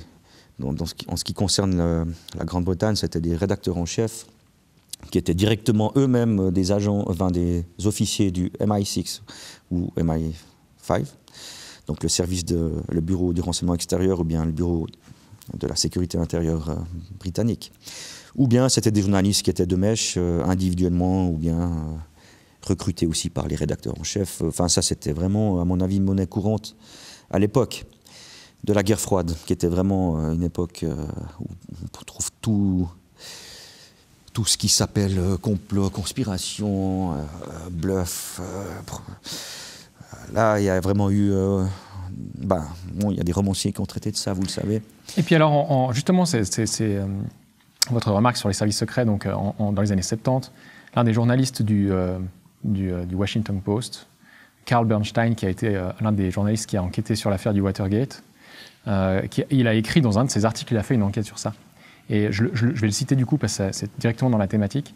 en ce qui concerne la Grande-Bretagne, c'était des rédacteurs en chef qui étaient directement eux-mêmes des agents, enfin des officiers du MI6 ou MI5, donc le service de le bureau du renseignement extérieur ou bien le bureau de la sécurité intérieure euh, britannique. Ou bien c'était des journalistes qui étaient de mèche euh, individuellement ou bien euh, recrutés aussi par les rédacteurs en chef. Enfin ça c'était vraiment à mon avis monnaie courante à l'époque de la guerre froide qui était vraiment une époque où on trouve tout tout ce qui s'appelle euh, complot, conspiration, euh, bluff. Euh, là, il y a vraiment eu. Bah, bon, il y a des romanciers qui ont traité de ça, vous le savez. Et puis alors, justement, c'est votre remarque sur les services secrets, donc dans les années 70, l'un des journalistes du, du, Washington Post, Carl Bernstein, qui a été l'un des journalistes qui a enquêté sur l'affaire du Watergate, qui, il a écrit dans un de ses articles, il a fait une enquête sur ça. Et je, vais le citer du coup, parce que c'est directement dans la thématique.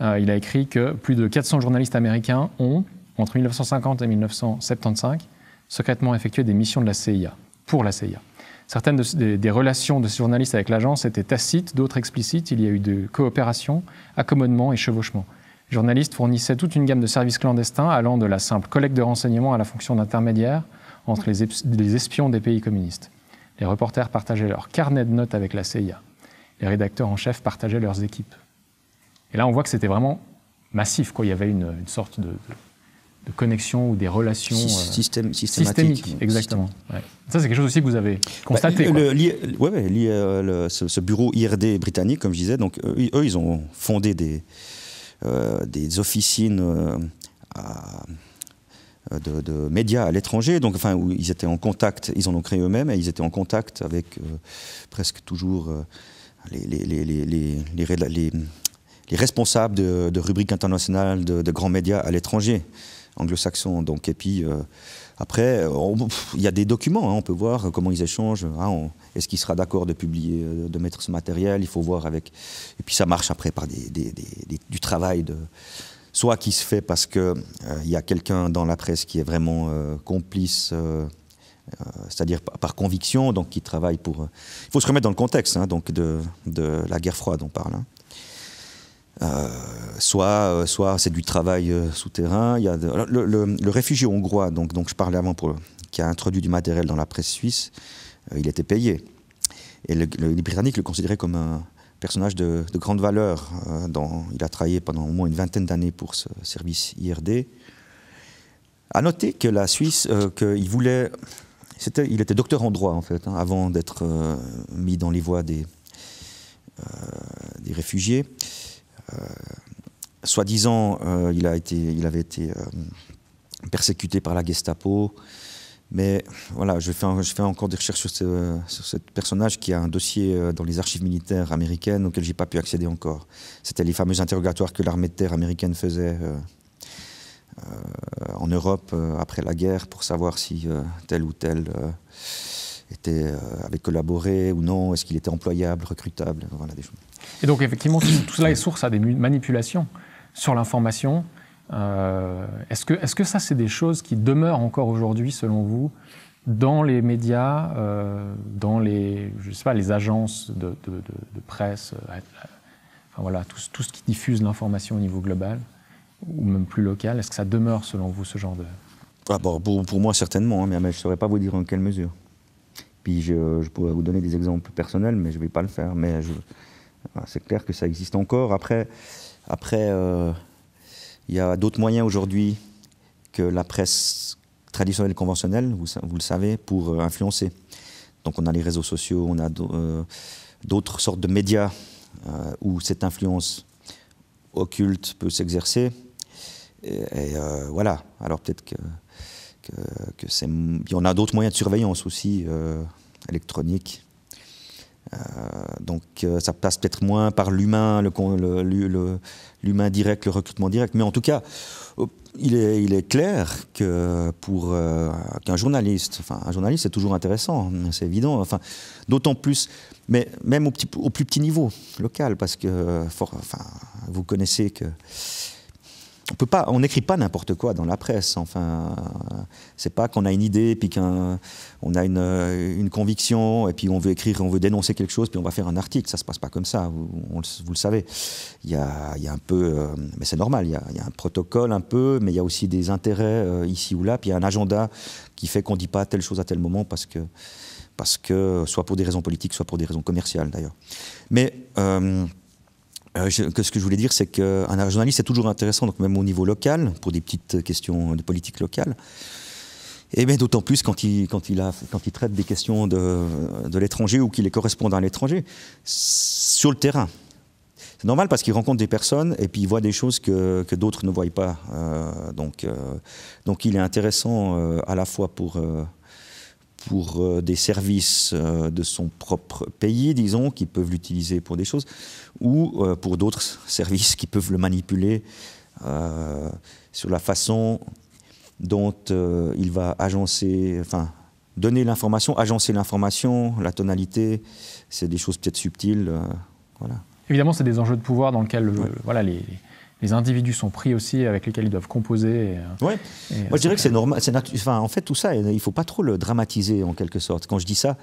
Euh, il a écrit que plus de 400 journalistes américains ont, entre 1950 et 1975, secrètement effectué des missions de la CIA, pour la CIA. Certaines des, relations de ces journalistes avec l'agence étaient tacites, d'autres explicites. Il y a eu de coopération, accommodement et chevauchement. Les journalistes fournissaient toute une gamme de services clandestins allant de la simple collecte de renseignements à la fonction d'intermédiaire entre les, les espions des pays communistes. Les reporters partageaient leur carnet de notes avec la CIA les rédacteurs en chef partageaient leurs équipes. Et là, on voit que c'était vraiment massif. Quoi. Il y avait une, sorte de, connexion ou des relations euh, système systémiques. Exactement. Ça, c'est quelque chose aussi que vous avez bah, constaté. Oui, le, ce, bureau IRD britannique, comme je disais, donc eux, ils ont fondé des, euh, des officines euh, de, médias à l'étranger, donc enfin où ils étaient en contact, ils en ont créé eux-mêmes et ils étaient en contact avec presque toujours les, les, responsables de, rubriques internationales de, grands médias à l'étranger anglo-saxons. Donc, et puis euh, après, il y a des documents, hein, on peut voir comment ils échangent. Hein, est-ce qu'il sera d'accord de publier, euh, de mettre ce matériel Il faut voir avec. Et puis ça marche après par des, du travail de. Soit qui se fait parce qu'il euh, il y a quelqu'un dans la presse qui est vraiment complice euh, c'est-à-dire par conviction, donc qui travaille pour... Euh, il faut se remettre dans le contexte hein, donc de, la guerre froide, on parle. Hein. Euh, soit, soit c'est du travail souterrain. Il y a le, réfugié hongrois, donc, donc je parlais avant, pour, qui a introduit du matériel dans la presse suisse, il était payé. Et le, les Britanniques le considéraient comme un personnage de, grande valeur. il a travaillé pendant au moins une vingtaine d'années pour ce service IRD. À noter que la Suisse, qu'il voulait il était docteur en droit, en fait, hein, avant d'être euh, mis dans les voies des, euh, des réfugiés. Euh, soi-disant, il, a été, il avait été persécuté par la Gestapo. Mais voilà, je fais, je fais encore des recherches sur ce, sur personnage qui a un dossier dans les archives militaires américaines auquel j'ai pas pu accéder encore. C'était les fameux interrogatoires que l'armée de terre américaine faisait euh, en Europe euh, après la guerre pour savoir si euh, tel ou tel était, avait collaboré ou non, est-ce qu'il était employable, recrutable, voilà des choses. Et donc effectivement, tout, cela est source à des manipulations sur l'information. Est-ce que, est -ce que ça, c'est des choses qui demeurent encore aujourd'hui, selon vous, dans les médias, dans les, je sais pas, les agences de, presse, enfin, voilà, tout, ce qui diffuse l'information au niveau global ou même plus local. Est-ce que ça demeure, selon vous, ce genre de... Ah bon, bah, pour, moi, certainement, hein, mais, je ne saurais pas vous dire en quelle mesure. Puis je, je, pourrais vous donner des exemples personnels, mais je ne vais pas le faire. Mais ah, c'est clair que ça existe encore. Après, après euh, il y a d'autres moyens aujourd'hui que la presse traditionnelle conventionnelle, vous, vous, le savez, pour euh, influencer. Donc on a les réseaux sociaux, on a euh, d'autres sortes de médias où cette influence occulte peut s'exercer et, euh, voilà. Alors peut-être que, que, c'est. Il y en a d'autres moyens de surveillance aussi, euh, électroniques euh, donc ça passe peut-être moins par l'humain, l'humain le, le, direct, le recrutement direct. Mais en tout cas, il est, il est clair que pour qu'un journaliste, enfin un journaliste c'est toujours intéressant, c'est évident. Enfin, d'autant plus, mais même au, petit, au, plus petit niveau local, parce que enfin, vous connaissez que on pas, on n'écrit pas n'importe quoi dans la presse. Enfin, c'est pas qu'on a une idée, puis qu'on a une, conviction, et puis on veut écrire, on veut dénoncer quelque chose, puis on va faire un article. Ça se passe pas comme ça. Vous, le savez. Il y, a, un peu, euh, mais c'est normal. Il y, a, un protocole un peu, mais il y a aussi des intérêts euh, ici ou là. Puis il y a un agenda qui fait qu'on dit pas telle chose à tel moment parce que, parce que soit pour des raisons politiques, soit pour des raisons commerciales d'ailleurs. Mais euh, euh, ce que je voulais dire, c'est qu'un journaliste, est toujours intéressant, donc même au niveau local, pour des petites questions de politique locale. Et eh bien d'autant plus quand il, quand, il a, quand il traite des questions de, de l'étranger ou qu'il les correspond à l'étranger, sur le terrain. C'est normal parce qu'il rencontre des personnes et puis il voit des choses que, que d'autres ne voient pas. Euh, donc, euh, donc il est intéressant à la fois pour pour euh, des services euh, de son propre pays, disons, qui peuvent l'utiliser pour des choses, ou euh, pour d'autres services qui peuvent le manipuler sur la façon dont il va agencer, enfin, donner l'information, agencer l'information, la tonalité, c'est des choses peut-être subtiles, voilà. Évidemment, c'est des enjeux de pouvoir dans lesquels voilà, les, les individus sont pris aussi avec lesquels ils doivent composer. Et, euh, ouais. Euh, Moi, je dirais que c'est normal. Enfin, en fait, tout ça, il ne faut pas trop le dramatiser en quelque sorte. Quand je dis ça,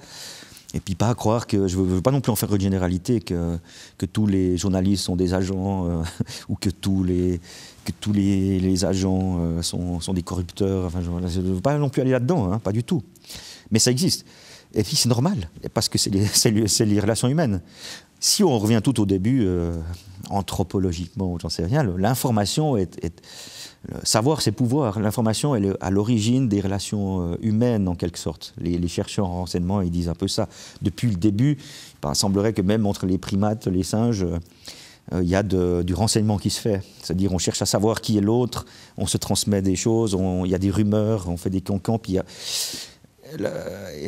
et puis pas croire que, je ne veux, pas non plus en faire une généralité, que, que tous les journalistes sont des agents, euh, ou que tous les, que tous les, agents sont, des corrupteurs. Enfin, je ne veux pas non plus aller là-dedans, hein, pas du tout. Mais ça existe. Et puis c'est normal, parce que c'est les, relations humaines si on revient tout au début, euh, anthropologiquement, j'en sais rien, l'information est, savoir, c'est pouvoir. L'information est à l'origine des relations euh, humaines, en quelque sorte. Les, chercheurs en renseignement, ils disent un peu ça. Depuis le début, ben, il semblerait que même entre les primates, les singes, euh, il y a du renseignement qui se fait. C'est-à-dire, on cherche à savoir qui est l'autre, on se transmet des choses, il y a des rumeurs, on fait des cancans. Et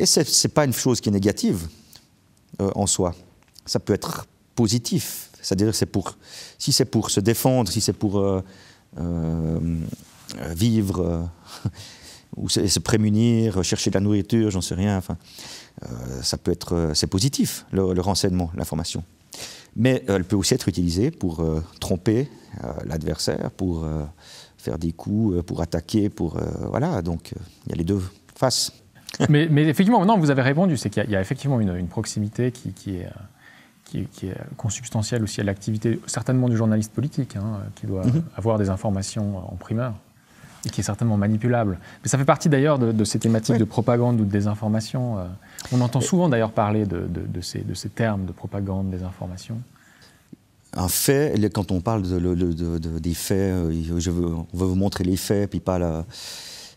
ce n'est pas une chose qui est négative en soi ça peut être positif. C'est-à-dire, c'est pour, si c'est pour se défendre, si c'est pour euh, euh, vivre, euh, ou se, prémunir, chercher de la nourriture, j'en sais rien. Enfin, ça peut être, c'est positif le, renseignement, l'information. Mais elle peut aussi être utilisée pour tromper l'adversaire, pour faire des coups, pour attaquer, pour voilà. Donc, il y a les deux faces. mais, mais, effectivement, non, vous avez répondu, c'est qu'il y, a effectivement une, proximité qui, qui est qui, est consubstantiel aussi à l'activité, certainement du journaliste politique, hein, qui doit mhm. avoir des informations en primeur et qui est certainement manipulable. Mais ça fait partie d'ailleurs de, ces thématiques de propagande ou de désinformation. Euh. On entend souvent d'ailleurs parler de, ces, de ces termes de propagande, désinformation. un fait, quand on parle des faits, euh, je veux, on veut vous montrer les faits, puis pas la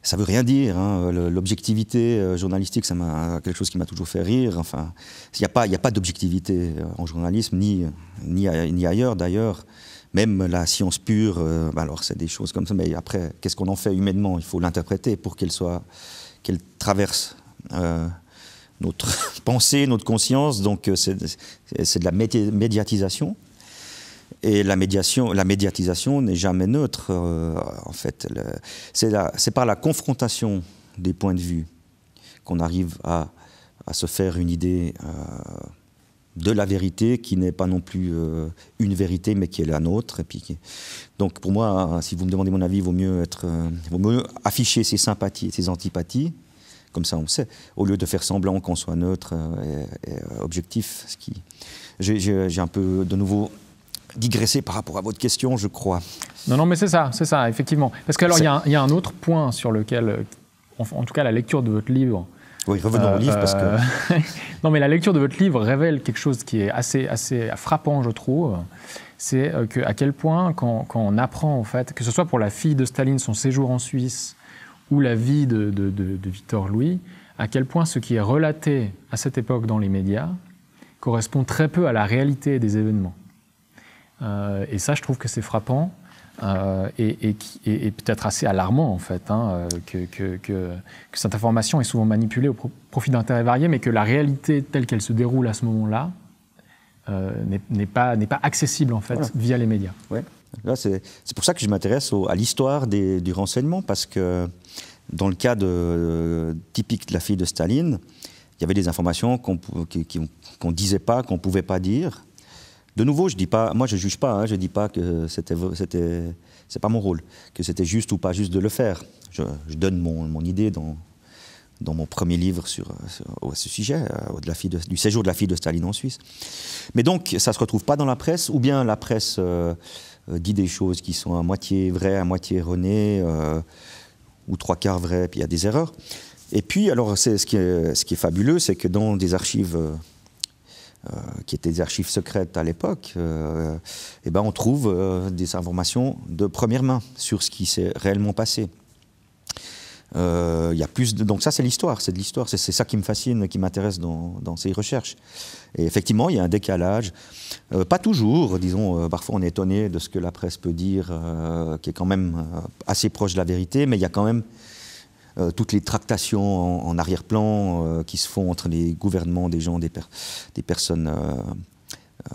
ça veut rien dire. Hein. L'objectivité euh, journalistique, c'est quelque chose qui m'a toujours fait rire. Enfin, il n'y a pas, pas d'objectivité euh, en journalisme, ni, ni, ni ailleurs d'ailleurs. Même la science pure, euh, bah alors c'est des choses comme ça, mais après, qu'est-ce qu'on en fait humainement Il faut l'interpréter pour qu'elle soit, qu'elle traverse notre pensée, notre conscience. Donc c'est de la médiatisation. Et la médiation, la médiatisation n'est jamais neutre, euh, en fait. C'est par la confrontation des points de vue qu'on arrive à, se faire une idée euh, de la vérité qui n'est pas non plus euh, une vérité, mais qui est la nôtre. Et puis, donc pour moi, hein, si vous me demandez mon avis, il vaut mieux, être, mieux afficher ses sympathies ses antipathies comme ça on sait, au lieu de faire semblant qu'on soit neutre et, et objectif. J'ai un peu de nouveau digresser par rapport à votre question, je crois. Non, non, mais c'est ça, c'est ça, effectivement. Parce qu'alors, il y, a un autre point sur lequel, euh, en, tout cas, la lecture de votre livre. Oui, revenons au livre parce que. Euh, non, mais la lecture de votre livre révèle quelque chose qui est assez, assez frappant, je trouve. C'est euh, que, à quel point, quand, on apprend, en fait, que ce soit pour la fille de Staline, son séjour en Suisse, ou la vie de Victor Louis, à quel point ce qui est relaté à cette époque dans les médias correspond très peu à la réalité des événements. Euh, et ça, je trouve que c'est frappant. Euh, et, peut-être assez alarmant en fait, hein, euh, que, cette information est souvent manipulée au profit d'intérêts variés, mais que la réalité telle qu'elle se déroule à ce moment-là n'est pas, accessible en fait via les médias. C'est pour ça que je m'intéresse à l'histoire du renseignement, parce que dans le cas typique de la fille de Staline, il y avait des informations qu'on ne disait pas, qu'on ne pouvait pas dire, de nouveau, je dis pas, moi je juge pas, je hein, je dis pas que c'était, c'était, c'est pas mon rôle, que c'était juste ou pas juste de le faire. Je, donne mon, mon, idée dans, dans mon premier livre sur, ce sujet, euh, de la fille du séjour de la fille de Staline en Suisse. Mais donc, ça se retrouve pas dans la presse, ou bien la presse euh, euh, dit des choses qui sont à moitié vraies, à moitié erronées, ou trois quarts vraies, puis il y a des erreurs. Et puis, alors, c'est, ce, qui est, ce qui est fabuleux, c'est que dans des archives euh, qui étaient des archives secrètes à l'époque, et euh, eh ben on trouve euh, des informations de première main sur ce qui s'est réellement passé. Il y a plus de, donc ça c'est l'histoire, c'est de l'histoire, c'est ça qui me fascine, qui m'intéresse dans, dans, ces recherches. Et effectivement, il y a un décalage, pas toujours, disons, parfois on est étonné de ce que la presse peut dire, qui est quand même assez proche de la vérité, mais il y a quand même euh, toutes les tractations en, arrière-plan euh, qui se font entre les gouvernements des gens, des, des personnes, euh,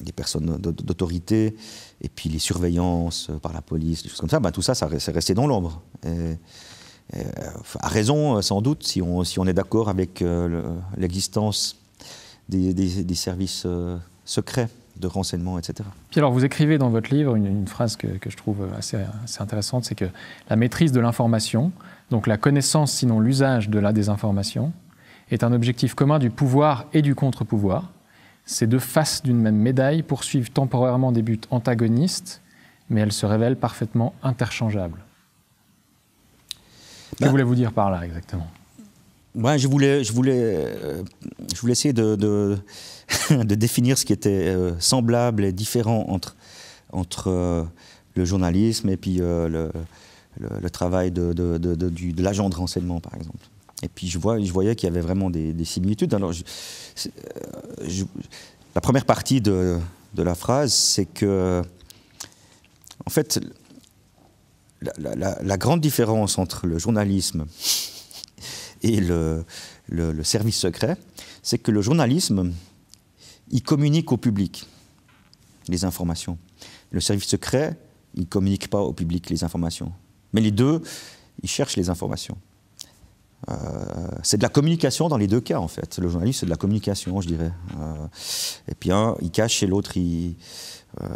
des personnes d'autorité, et puis les surveillances par la police, des choses comme ça, ben, tout ça, ça c'est resté dans l'ombre. à raison, sans doute, si on, si on est d'accord avec l'existence des, services secrets de renseignements, etc. Puis alors, vous écrivez dans votre livre une, phrase que, je trouve assez, intéressante, c'est que la maîtrise de l'information, donc la connaissance, sinon l'usage de la désinformation, est un objectif commun du pouvoir et du contre-pouvoir. Ces deux faces d'une même médaille poursuivent temporairement des buts antagonistes, mais elles se révèlent parfaitement interchangeables. que bah, voulez-vous dire par là exactement Moi, je, voulais, je, voulais, euh, je voulais essayer de de définir ce qui était euh, semblable et différent entre, entre euh, le journalisme et puis euh, le, travail de, de, l'agent de renseignement, par exemple. Et puis je, vois, je voyais qu'il y avait vraiment des, similitudes. Alors, la première partie de, la phrase, c'est que, en fait, la, grande différence entre le journalisme et le service secret, c'est que le journalisme, il communique au public les informations. Le service secret, il ne communique pas au public les informations. Mais les deux, ils cherchent les informations. Euh, c'est de la communication dans les deux cas, en fait. Le journaliste, c'est de la communication, je dirais. Euh, et puis un, il cache et l'autre, il. Euh,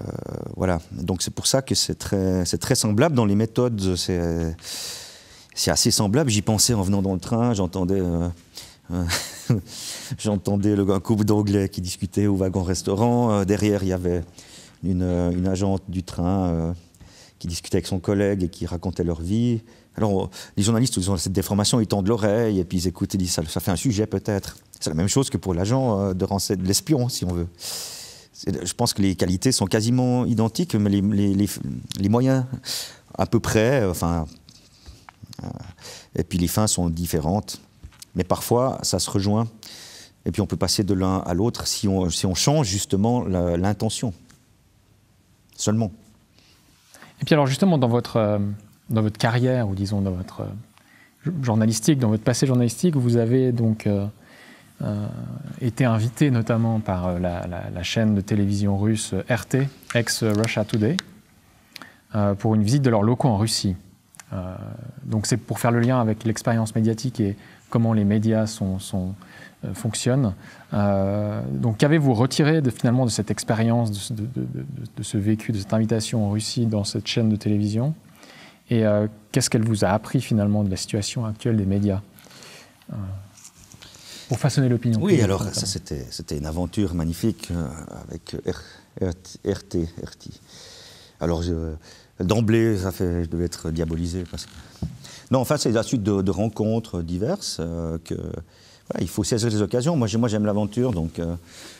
voilà. Donc c'est pour ça que c'est très, très semblable dans les méthodes. C'est assez semblable. J'y pensais en venant dans le train, j'entendais J'entendais un couple d'anglais qui discutait au wagon-restaurant. Euh, derrière, il y avait une, euh, agente du train euh, qui discutait avec son collègue et qui racontait leur vie. Alors, les journalistes, ils ont cette déformation, ils tendent l'oreille et puis ils écoutent, et disent ça, ça fait un sujet peut-être. C'est la même chose que pour l'agent de renseignement, l'espion, si on veut. Je pense que les qualités sont quasiment identiques, mais les, moyens, à peu près, enfin. et puis les fins sont différentes. Mais parfois, ça se rejoint. Et puis on peut passer de l'un à l'autre si on, si on change justement l'intention. Seulement. Et puis alors justement, dans votre, euh, dans votre carrière, ou disons dans votre euh, journalistique, dans votre passé journalistique, vous avez donc euh, été invité notamment par la, chaîne de télévision russe RT, ex-Russia Today, pour une visite de leurs locaux en Russie. donc c'est pour faire le lien avec l'expérience médiatique et comment les médias euh, fonctionnent. Euh, donc, qu'avez-vous retiré finalement de cette expérience, de, ce vécu, de cette invitation en Russie dans cette chaîne de télévision Et euh, qu'est-ce qu'elle vous a appris finalement de la situation actuelle des médias pour façonner l'opinion Oui, alors ça, c'était, une aventure magnifique avec RT, RT, Alors, d'emblée, ça fait, je devais être diabolisé parce que non, enfin, c'est la suite de, rencontres diverses. Euh, il faut saisir les occasions. Moi, j'aime l'aventure, donc, euh,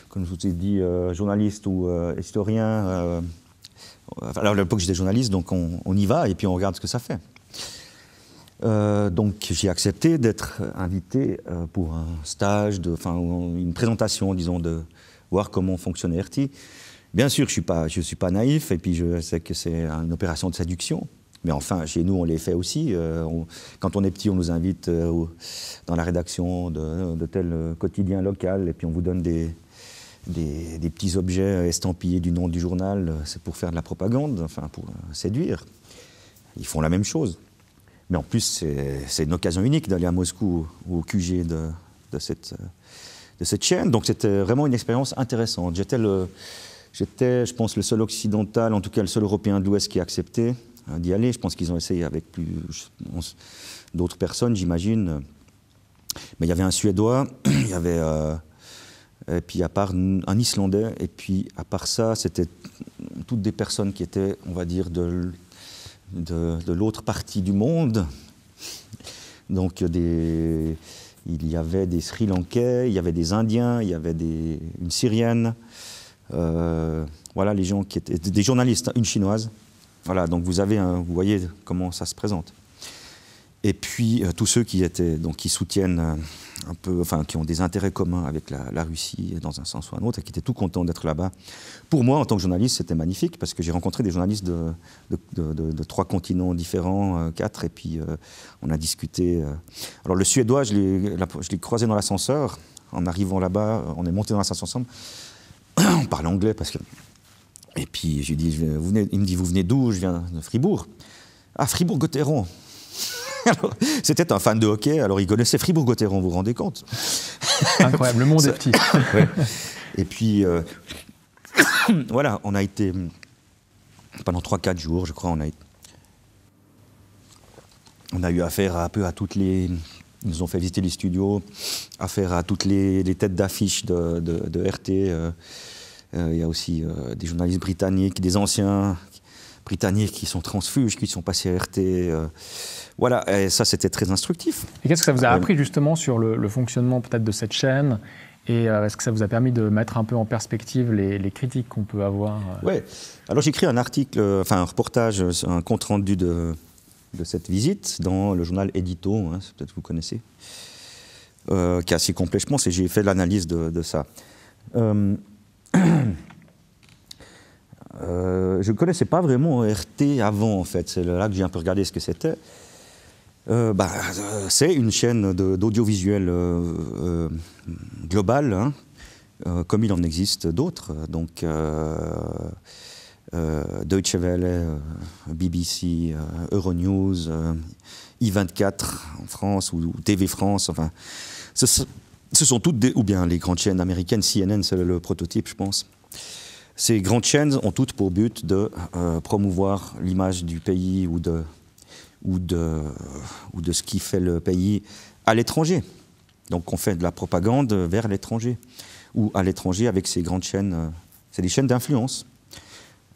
comme je vous ai dit, euh, journaliste ou historien. alors, à l'époque, j'étais journaliste, donc on, y va et puis on regarde ce que ça fait. donc j'ai accepté d'être invité pour un stage, de, une présentation, disons, de voir comment fonctionnait RT. Bien sûr, je ne suis pas naïf, et puis je sais que c'est une opération de séduction. Mais enfin, chez nous, on les fait aussi. Euh, quand on est petit, on nous invite euh, dans la rédaction de, de tel euh, quotidien local, et puis on vous donne des, petits objets estampillés du nom du journal, c'est pour faire de la propagande, enfin pour séduire. Ils font la même chose. Mais en plus, c'est une occasion unique d'aller à Moscou ou au QG de, de, cette, de cette chaîne. Donc c'était vraiment une expérience intéressante. J'étais, je pense, le seul occidental, en tout cas le seul européen de l'Ouest qui a accepté. Euh, d'y aller. Je pense qu'ils ont essayé avec plus d'autres personnes, j'imagine. Mais il y avait un Suédois, il y avait euh, et puis à part un Islandais, et puis à part ça, c'était toutes des personnes qui étaient, on va dire, de, de, l'autre partie du monde. Donc euh, des, il y avait des Sri Lankais, il y avait des Indiens, il y avait des, une Syrienne, voilà les gens qui étaient des journalistes, hein, une chinoise. Voilà, donc vous, avez vous voyez comment ça se présente. Et puis, euh, tous ceux qui, étaient, donc, qui soutiennent euh, un peu, enfin, qui ont des intérêts communs avec la, Russie, dans un sens ou un autre, et qui étaient tout contents d'être là-bas. Pour moi, en tant que journaliste, c'était magnifique, parce que j'ai rencontré des journalistes de, trois continents différents, euh, quatre, et puis on a discuté. Alors, le Suédois, je l'ai croisé dans l'ascenseur. En arrivant là-bas, on est monté dans l'ascenseur ensemble. on parle anglais, parce que et puis il me dit, vous venez d'où Je viens de Fribourg. Ah, Fribourg-Gotteron. C'était un fan de hockey, alors il connaissait Fribourg-Gotteron, vous vous rendez compte Incroyable, le monde est petit. Et puis, euh, voilà, on a été, pendant 3-4 jours, je crois, on a, on a eu affaire à, peu à toutes les... Ils nous ont fait visiter les studios, affaire à toutes les, têtes d'affiche de, RT. Euh, euh, il y a aussi euh, des journalistes britanniques, des anciens britanniques qui sont transfuges, qui sont passés à RT. Euh. voilà, et ça c'était très instructif. Et qu'est-ce que ça vous a appris justement sur le, fonctionnement peut-être de cette chaîne et est-ce que ça vous a permis de mettre un peu en perspective les, critiques qu'on peut avoir Oui. Alors j'ai écrit un article, enfin un reportage, un compte rendu de, cette visite dans le journal Edito, hein, peut-être vous connaissez, qui est assez complètement, je j'ai fait l'analyse de, ça. Euh, je ne connaissais pas vraiment RT avant, en fait. C'est là que j'ai un peu regardé ce que c'était. Euh, bah, euh, c'est une chaîne d'audiovisuel global, hein. comme il en existe d'autres. Donc, Deutsche Welle, BBC, Euronews, I24 en France ou, TV France, enfin ce sont toutes des, ou bien les grandes chaînes américaines, CNN c'est le, prototype je pense. Ces grandes chaînes ont toutes pour but de euh, promouvoir l'image du pays ou de, ou, de, ou de ce qui fait le pays à l'étranger. Donc on fait de la propagande vers l'étranger ou à l'étranger avec ces grandes chaînes. Euh, c'est des chaînes d'influence.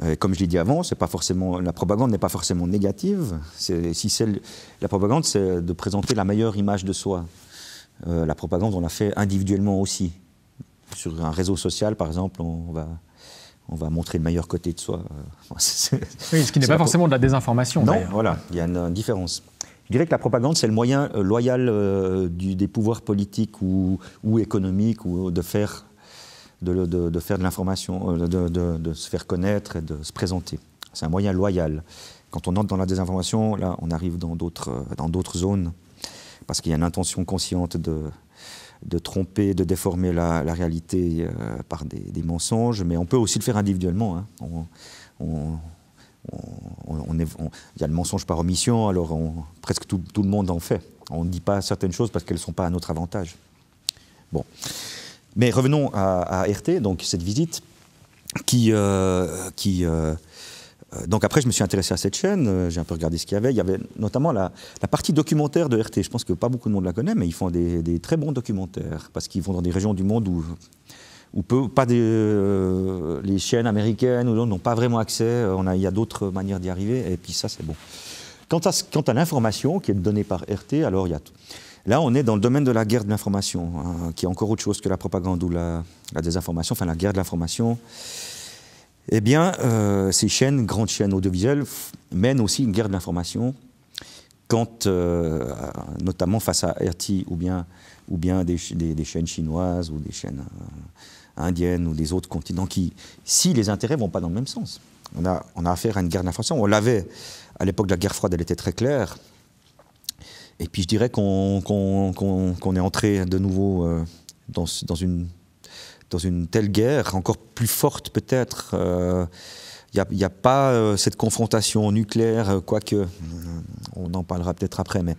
Euh, comme je l'ai dit avant, c'est pas forcément la propagande n'est pas forcément négative. Si la propagande, c'est de présenter la meilleure image de soi. Euh, la propagande, on la fait individuellement aussi. Sur un réseau social, par exemple, on va, montrer le meilleur côté de soi. Euh, ce qui n'est pas forcément de la désinformation. Non, voilà, il y a une, différence. Je dirais que la propagande, c'est le moyen euh, loyal des pouvoirs politiques ou, économiques ou de faire de, l'information, de, de, se faire connaître et de se présenter. C'est un moyen loyal. Quand on entre dans la désinformation, là, on arrive dans d'autres zones parce qu'il y a une intention consciente de, tromper, de déformer la, réalité euh, par des, mensonges, mais on peut aussi le faire individuellement. Hein. il y a le mensonge par omission, alors presque tout, le monde en fait. On ne dit pas certaines choses parce qu'elles ne sont pas à notre avantage. Bon. Mais revenons à, RT, donc cette visite qui, euh, qui euh, euh, donc après, je me suis intéressé à cette chaîne, euh, j'ai un peu regardé ce qu'il y avait. Il y avait notamment la, partie documentaire de RT. Je pense que pas beaucoup de monde la connaît, mais ils font des, très bons documentaires, parce qu'ils vont dans des régions du monde où, où peu, pas des, euh, les chaînes américaines n'ont pas vraiment accès. On a, il y a d'autres manières d'y arriver, et puis ça, c'est bon. Quant à, quant à l'information qui est donnée par RT, alors il y a tout. Là, on est dans le domaine de la guerre de l'information, hein, qui est encore autre chose que la propagande ou la, la désinformation, enfin la guerre de l'information eh bien, euh, ces chaînes, grandes chaînes audiovisuelles, mènent aussi une guerre de l'information, quand, euh, notamment face à RT ou bien, ou bien des, chaînes chinoises ou des chaînes euh, indiennes ou des autres continents qui, si les intérêts ne vont pas dans le même sens. On a, on a affaire à une guerre d'information. On l'avait à l'époque de la guerre froide, elle était très claire. Et puis je dirais qu'on qu'on est entré de nouveau dans, dans une dans une telle guerre, encore plus forte peut-être. Il euh, n'y a, pas euh, cette confrontation nucléaire, euh, quoique on en parlera peut-être après, mais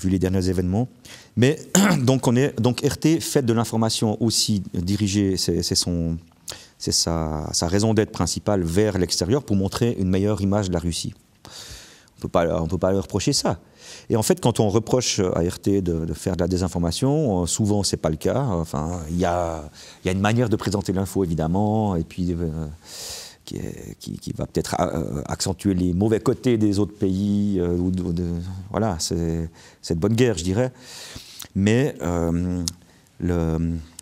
vu les derniers événements. Mais donc, on est, donc RT fait de l'information aussi dirigée, c'est son, c'est sa, sa, raison d'être principale vers l'extérieur pour montrer une meilleure image de la Russie. On ne peut pas leur reprocher ça. Et en fait, quand on reproche à RT de, faire de la désinformation, euh, souvent c'est pas le cas. Enfin, il y a, une manière de présenter l'info évidemment, et puis euh, qui, va peut-être euh, accentuer les mauvais côtés des autres pays. ou de, voilà, c'est de bonne guerre, je dirais. Mais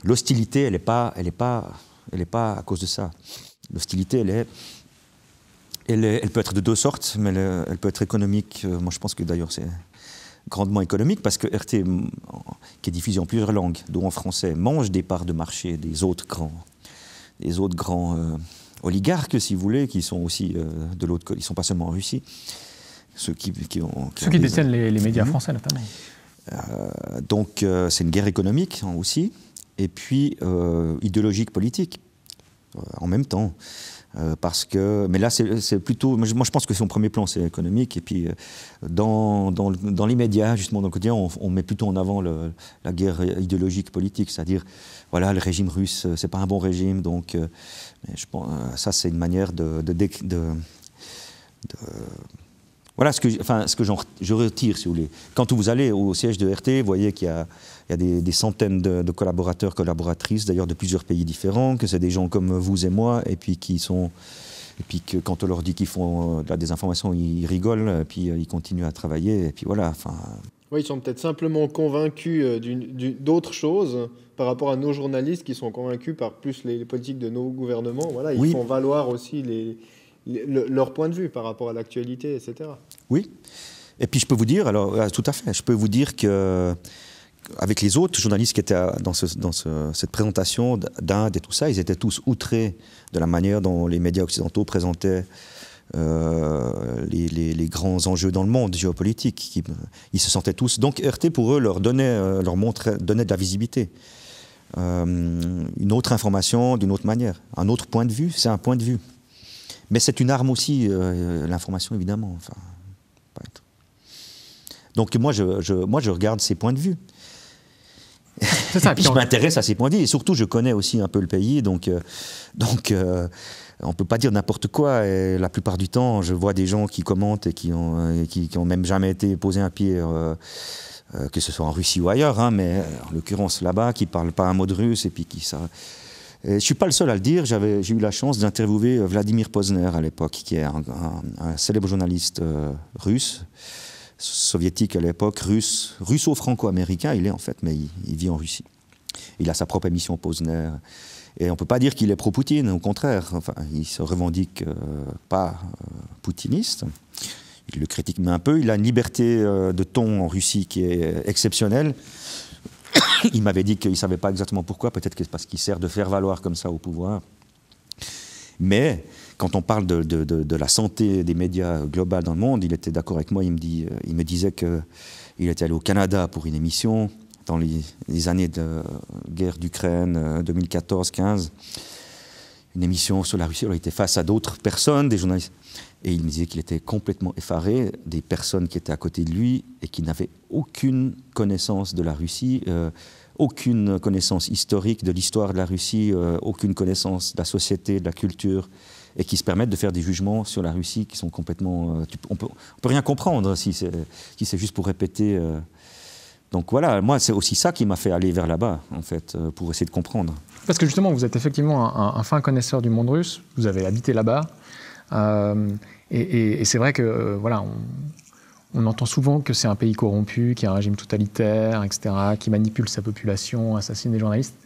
l'hostilité, elle n'est pas, elle est pas, elle est pas à cause de ça. L'hostilité, elle est elle, peut être de deux sortes, mais elle, elle peut être économique. Moi, je pense que d'ailleurs, c'est grandement économique parce que RT, euh, qui est diffusé en plusieurs langues, dont en français, mange des parts de marché des autres grands, des autres grands euh, oligarques, si vous voulez, qui sont aussi euh, de l'autre, ils sont pas seulement en Russie, ceux qui, détiennent les, mmh. médias français notamment. donc c'est une guerre économique hein, aussi, et puis idéologique politique en même temps. Euh, parce que, mais là, c'est plutôt, moi je pense que son premier plan, c'est économique, et puis euh, dans, dans, l'immédiat, justement, dans le quotidien, on, met plutôt en avant la guerre idéologique politique, c'est-à-dire, voilà, le régime russe, euh, c'est pas un bon régime, donc, je pense, ça, c'est une manière de, de, de, de voilà ce que, enfin, ce que je retire, si vous voulez. Quand vous allez au siège de RT, vous voyez qu'il y a, il y a des, centaines de, collaborateurs, collaboratrices, d'ailleurs de plusieurs pays différents, que c'est des gens comme vous et moi, et puis qui sont... Et puis que, quand on leur dit qu'ils font euh, de la désinformation, ils rigolent, et puis euh, ils continuent à travailler, et puis voilà. Enfin... Oui, ils sont peut-être simplement convaincus euh, d'autres choses par rapport à nos journalistes qui sont convaincus par plus les, politiques de nos gouvernements. Voilà, ils font valoir aussi les leur point de vue par rapport à l'actualité, etc. Oui. Et puis je peux vous dire, alors ah, tout à fait, je peux vous dire que avec les autres journalistes qui étaient dans, dans cette présentation d'Inde et tout ça, ils étaient tous outrés de la manière dont les médias occidentaux présentaient euh, les, grands enjeux dans le monde géopolitique. Ils se sentaient tous. Donc RT pour eux leur donnait, euh, leur montrait, de la visibilité. Euh, une autre information d'une autre manière, un autre point de vue, c'est un point de vue. Mais c'est une arme aussi, euh, euh, l'information évidemment. Enfin, Donc moi je, moi je regarde ces points de vue. je m'intéresse à ces points de vue et surtout je connais aussi un peu le pays, donc, euh, donc on ne peut pas dire n'importe quoi. la plupart du temps, je vois des gens qui commentent et qui n'ont qui, ont même jamais été posés un pied, que ce soit en Russie ou ailleurs, hein, mais en l'occurrence là-bas, qui ne parlent pas un mot de russe et puis qui ça, et je suis pas le seul à le dire. J'avais, j'ai eu la chance d'interviewer euh, Vladimir Posner à l'époque, qui est un, célèbre journaliste euh, russe, soviétique à l'époque, russe, russo-franco-américain. Il est en fait, mais il, vit en Russie. Il a sa propre émission Posner. Et on ne peut pas dire qu'il est pro-Poutine, au contraire. Enfin, il se revendique euh, pas poutiniste. Il le critique, mais un peu. Il a une liberté de ton en Russie qui est exceptionnelle. il m'avait dit qu'il ne savait pas exactement pourquoi, peut-être que c'est parce qu'il sert de faire valoir comme ça au pouvoir. Mais quand on parle de, de, de, la santé des médias globales dans le monde, il était d'accord avec moi, il me, dit, euh, il me disait qu'il était allé au Canada pour une émission dans les, années de guerre d'Ukraine 2014-15, euh, une émission sur la Russie, il était face à d'autres personnes, des journalistes. Et il me disait qu'il était complètement effaré des personnes qui étaient à côté de lui et qui n'avaient aucune connaissance de la Russie, euh, aucune connaissance historique de l'histoire de la Russie, euh, aucune connaissance de la société, de la culture, et qui se permettent de faire des jugements sur la Russie qui sont complètement... Euh, on peut, ne peut rien comprendre si c'est juste pour répéter. Donc voilà, moi, c'est aussi ça qui m'a fait aller vers là-bas, en fait, pour essayer de comprendre. Parce que justement, vous êtes effectivement un fin connaisseur du monde russe, vous avez habité là-bas. Euh, et, c'est vrai que euh, voilà, on, entend souvent que c'est un pays corrompu, qui a un régime totalitaire, etc., qui manipule sa population, assassine des journalistes.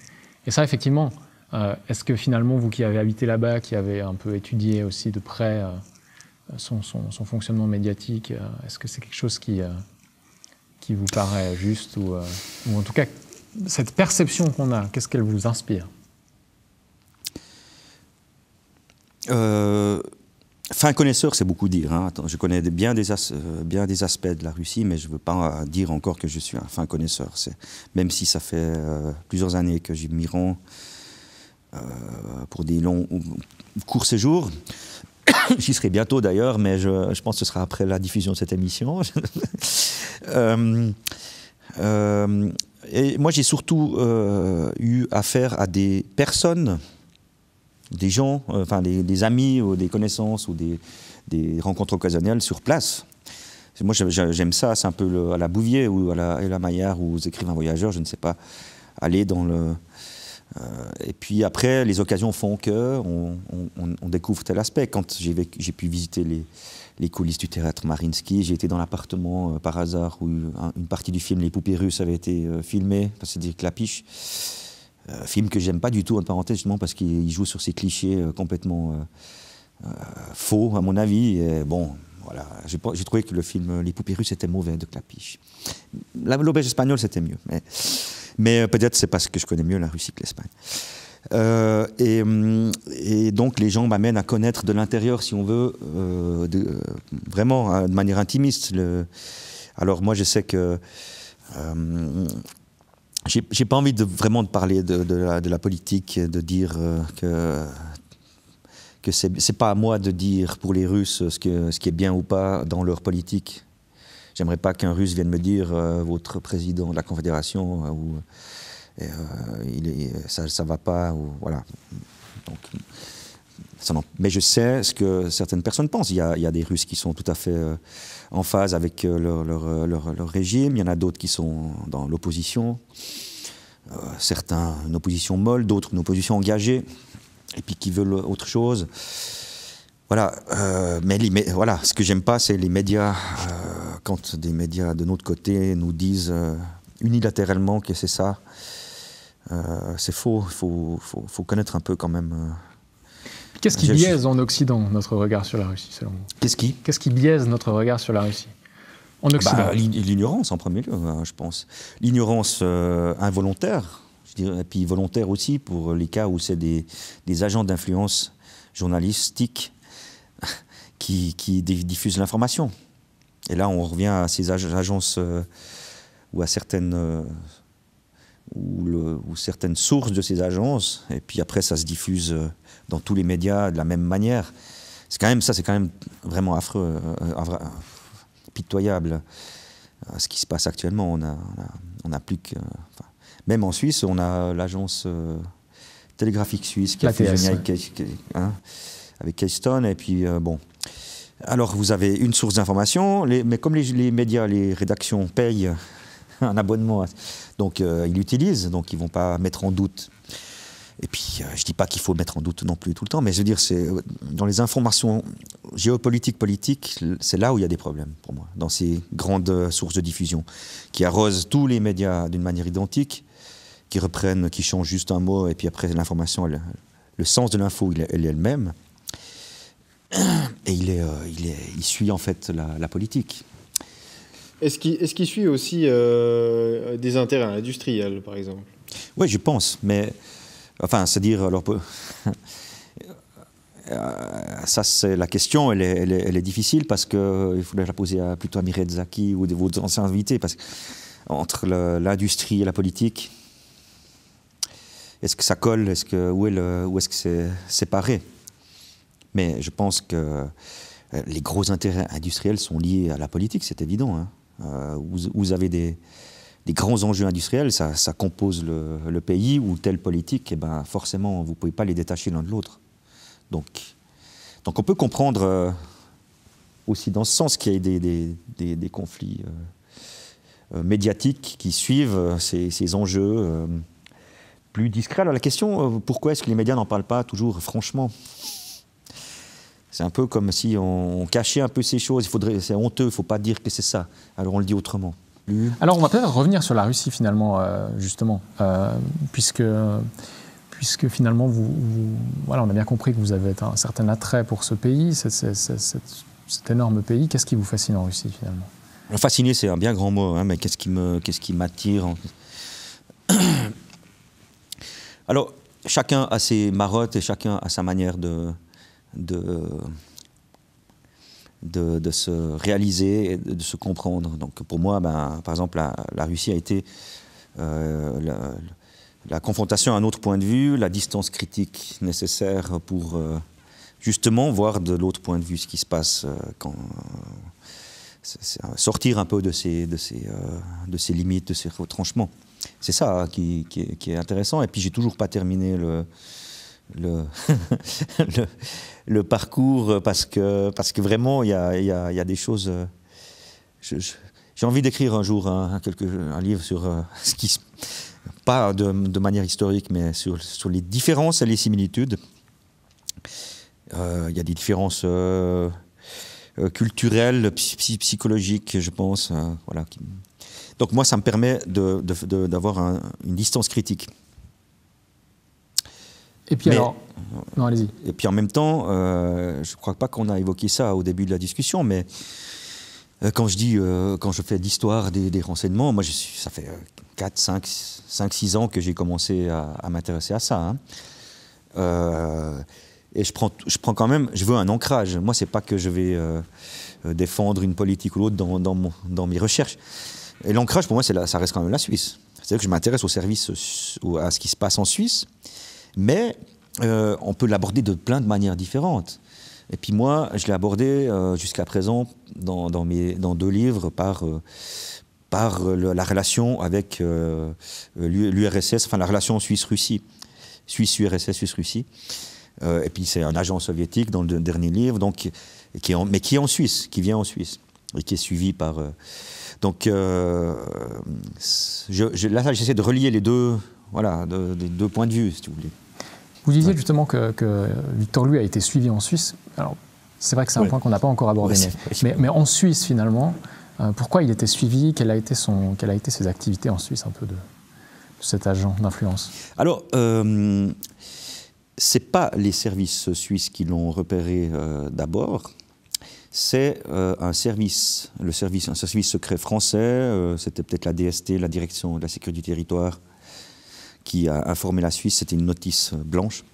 Et ça, effectivement, euh, est-ce que finalement, vous qui avez habité là-bas, qui avez un peu étudié aussi de près son, fonctionnement médiatique, est-ce que c'est quelque chose qui, qui vous paraît juste ou, ou en tout cas, cette perception qu'on a, qu'est-ce qu'elle vous inspire Fin connaisseur, c'est beaucoup dire. Hein. Je connais bien des, euh, bien des aspects de la Russie, mais je ne veux pas euh, dire encore que je suis un fin connaisseur. Même si ça fait euh, plusieurs années que j'y m'y rends pour des longs courts séjours. J'y serai bientôt d'ailleurs, mais je, pense que ce sera après la diffusion de cette émission. et moi, j'ai surtout eu affaire à des personnes des gens, euh, enfin des, amis ou des connaissances ou des, rencontres occasionnelles sur place. Moi, j'aime ça, c'est un peu à la Bouvier ou à la, la, Maillard ou aux un voyageur, je ne sais pas, aller dans le. Euh, et puis après, les occasions font que on, découvre tel aspect. Quand j'ai pu visiter les, coulisses du théâtre Marinsky, j'ai été dans l'appartement euh, par hasard où une, partie du film Les poupées russes avait été filmée, c'est-à-dire euh, film que j'aime pas du tout, en parenthèse, justement, parce qu'il joue sur ces clichés euh, complètement euh, faux, à mon avis. Et bon, voilà, j'ai trouvé que le film Les poupées russes était mauvais de Clapiche. L'auberge espagnole, c'était mieux. Mais, peut-être c'est parce que je connais mieux la Russie que l'Espagne. Mm, et, donc les gens m'amènent à connaître de l'intérieur, si on veut, de, vraiment de manière intimiste. Le... Alors moi je sais que j'ai pas envie de vraiment de parler de, la, politique, de dire euh, que que c'est pas à moi de dire pour les Russes ce, que, ce qui est bien ou pas dans leur politique. J'aimerais pas qu'un Russe vienne me dire euh, votre président de la Confédération euh, ou il est, ça ça va pas ou voilà. Donc mais je sais ce que certaines personnes pensent. Il y, a, des Russes qui sont tout à fait euh, en phase avec euh, euh, leur, régime, il y en a d'autres qui sont dans l'opposition, certains une opposition molle, d'autres une opposition engagée, et puis qui veulent autre chose. Voilà, mais, voilà, ce que j'aime pas, c'est les médias, quand des médias de notre côté nous disent unilatéralement que c'est ça. c'est faux, il faut, faut, connaître un peu quand même Qu'est-ce qui biaise en Occident notre regard sur la Russie, Qu'est-ce qui Qu'est-ce qui biaise notre regard sur la Russie en bah, L'ignorance, en premier lieu, hein, je pense. L'ignorance euh, involontaire, et puis volontaire aussi pour les cas où c'est des, agents d'influence journalistique qui, diffusent l'information. Et là, on revient à ces agences euh, ou à certaines. Euh, certaines sources de ces agences, et puis après ça se diffuse dans tous les médias de la même manière. C'est quand même ça, c'est quand même vraiment affreux, euh, euh, euh, pitoyable ce qui se passe actuellement. On a, on a, plus que, même en Suisse, on a l'agence télégraphique suisse qui a fait génial, hein, avec Keystone et puis bon. Alors, vous avez une source d'information, mais comme les, les, médias, les rédactions payent un abonnement, donc ils l'utilisent, donc ils ne vont pas mettre en doute et puis, euh, je ne dis pas qu'il faut mettre en doute non plus tout le temps, mais je veux dire, c'est, euh, dans les informations géopolitiques, politiques, c'est là où il y a des problèmes pour moi, dans ces grandes euh, sources de diffusion qui arrosent tous les médias d'une manière identique, qui reprennent, qui changent juste un mot, et puis après, l'information, le sens de l'info, elle, est elle même. Et il, est, il, est, suit en fait la, politique. Est-ce qu'il est suit aussi des intérêts industriels, par exemple Oui, je pense, mais Enfin, c'est-à-dire, alors, euh, ça c'est la question, elle est, difficile parce qu'il euh, faudrait la poser plutôt à Mireille Zaki ou à vos anciens invités, parce que entre l'industrie et la politique, est-ce que ça colle est -ce que, Où est-ce que c'est séparé Mais je pense que euh, les gros intérêts industriels sont liés à la politique, c'est évident. Hein. vous avez des, des grands enjeux industriels, ça, compose le, pays, ou telle politique, et eh ben forcément, vous ne pouvez pas les détacher l'un de l'autre. Donc, donc on peut comprendre euh, aussi dans ce sens qu'il y a des, des, conflits euh, euh, médiatiques qui suivent ces, enjeux plus discrets. Alors la question, pourquoi est-ce que les médias n'en parlent pas toujours franchement c'est un peu comme si on, cachait un peu ces choses. C'est honteux, il ne faut pas dire que c'est ça. Alors on le dit autrement. Alors on va peut-être revenir sur la Russie finalement, euh, justement, euh, puisque, puisque finalement, vous, voilà, on a bien compris que vous avez un certain attrait pour ce pays, cet énorme pays. Qu'est-ce qui vous fascine en Russie finalement Fasciner c'est un bien grand mot, hein, mais qu'est-ce qui m'attire en... Alors, chacun a ses marottes et chacun a sa manière de de, se réaliser et de se comprendre. Donc pour moi, ben, par exemple, la, Russie a été euh, la, confrontation à un autre point de vue, la distance critique nécessaire pour euh, justement voir de l'autre point de vue ce qui se passe, euh, sortir un peu de ces, de, ces, de ces limites, de ces retranchements. C'est ça hein, qui, est, qui, est, intéressant. Et puis j'ai toujours pas terminé le, le, le, parcours parce que, parce que vraiment, il y a, y a, des choses. j'ai envie d'écrire un jour un, quelque, un livre sur euh, ce qui pas de, manière historique, mais sur, sur, les différences et les similitudes. Euh, il y a des différences euh, culturelles, psychologiques, je pense. voilà. Donc moi, ça me permet d'avoir de, une distance critique. Et puis alors. Non, allez-y. Et puis en même temps, euh, je ne crois pas qu'on a évoqué ça au début de la discussion, mais euh, quand je dis, euh, quand je fais l'histoire des, renseignements, moi, ça fait 4, 5, 5, 6 ans que j'ai commencé à, m'intéresser à ça. Hein. et je prends, je prends quand même, je veux un ancrage. Moi, c'est pas que je vais défendre une politique ou l'autre dans, dans, mes recherches. Et l'ancrage, pour moi, ça reste quand même la Suisse. C'est-à-dire que je m'intéresse au service, à ce qui se passe en Suisse. Mais euh, on peut l'aborder de plein de manières différentes. Et puis moi, je l'ai abordé euh, jusqu'à présent dans, mes, dans deux livres par, euh, par la relation avec l'URSS, enfin la relation Suisse-Russie, Suisse-URSS, Suisse-Russie. et puis c'est un agent soviétique dans le dernier livre, donc, qui est mais qui est en Suisse, qui vient en Suisse et qui est suivi par... donc là, j'essaie de relier les deux, voilà, de, deux points de vue, si vous voulez. Vous disiez justement que, Victor Louis a été suivi en Suisse. Alors, c'est vrai que c'est un point qu'on n'a pas encore abordé, mais, en Suisse finalement, euh, pourquoi il était suivi Quelles a été son, quelle a été ses activités en Suisse un peu de, cet agent d'influence Alors. Euh, ce n'est pas les services suisses qui l'ont repéré euh, d'abord, c'est euh, un service, le service, un service secret français, c'était peut-être la DST, la Direction de la Sécurité du Territoire, qui a informé la Suisse. C'était une notice blanche,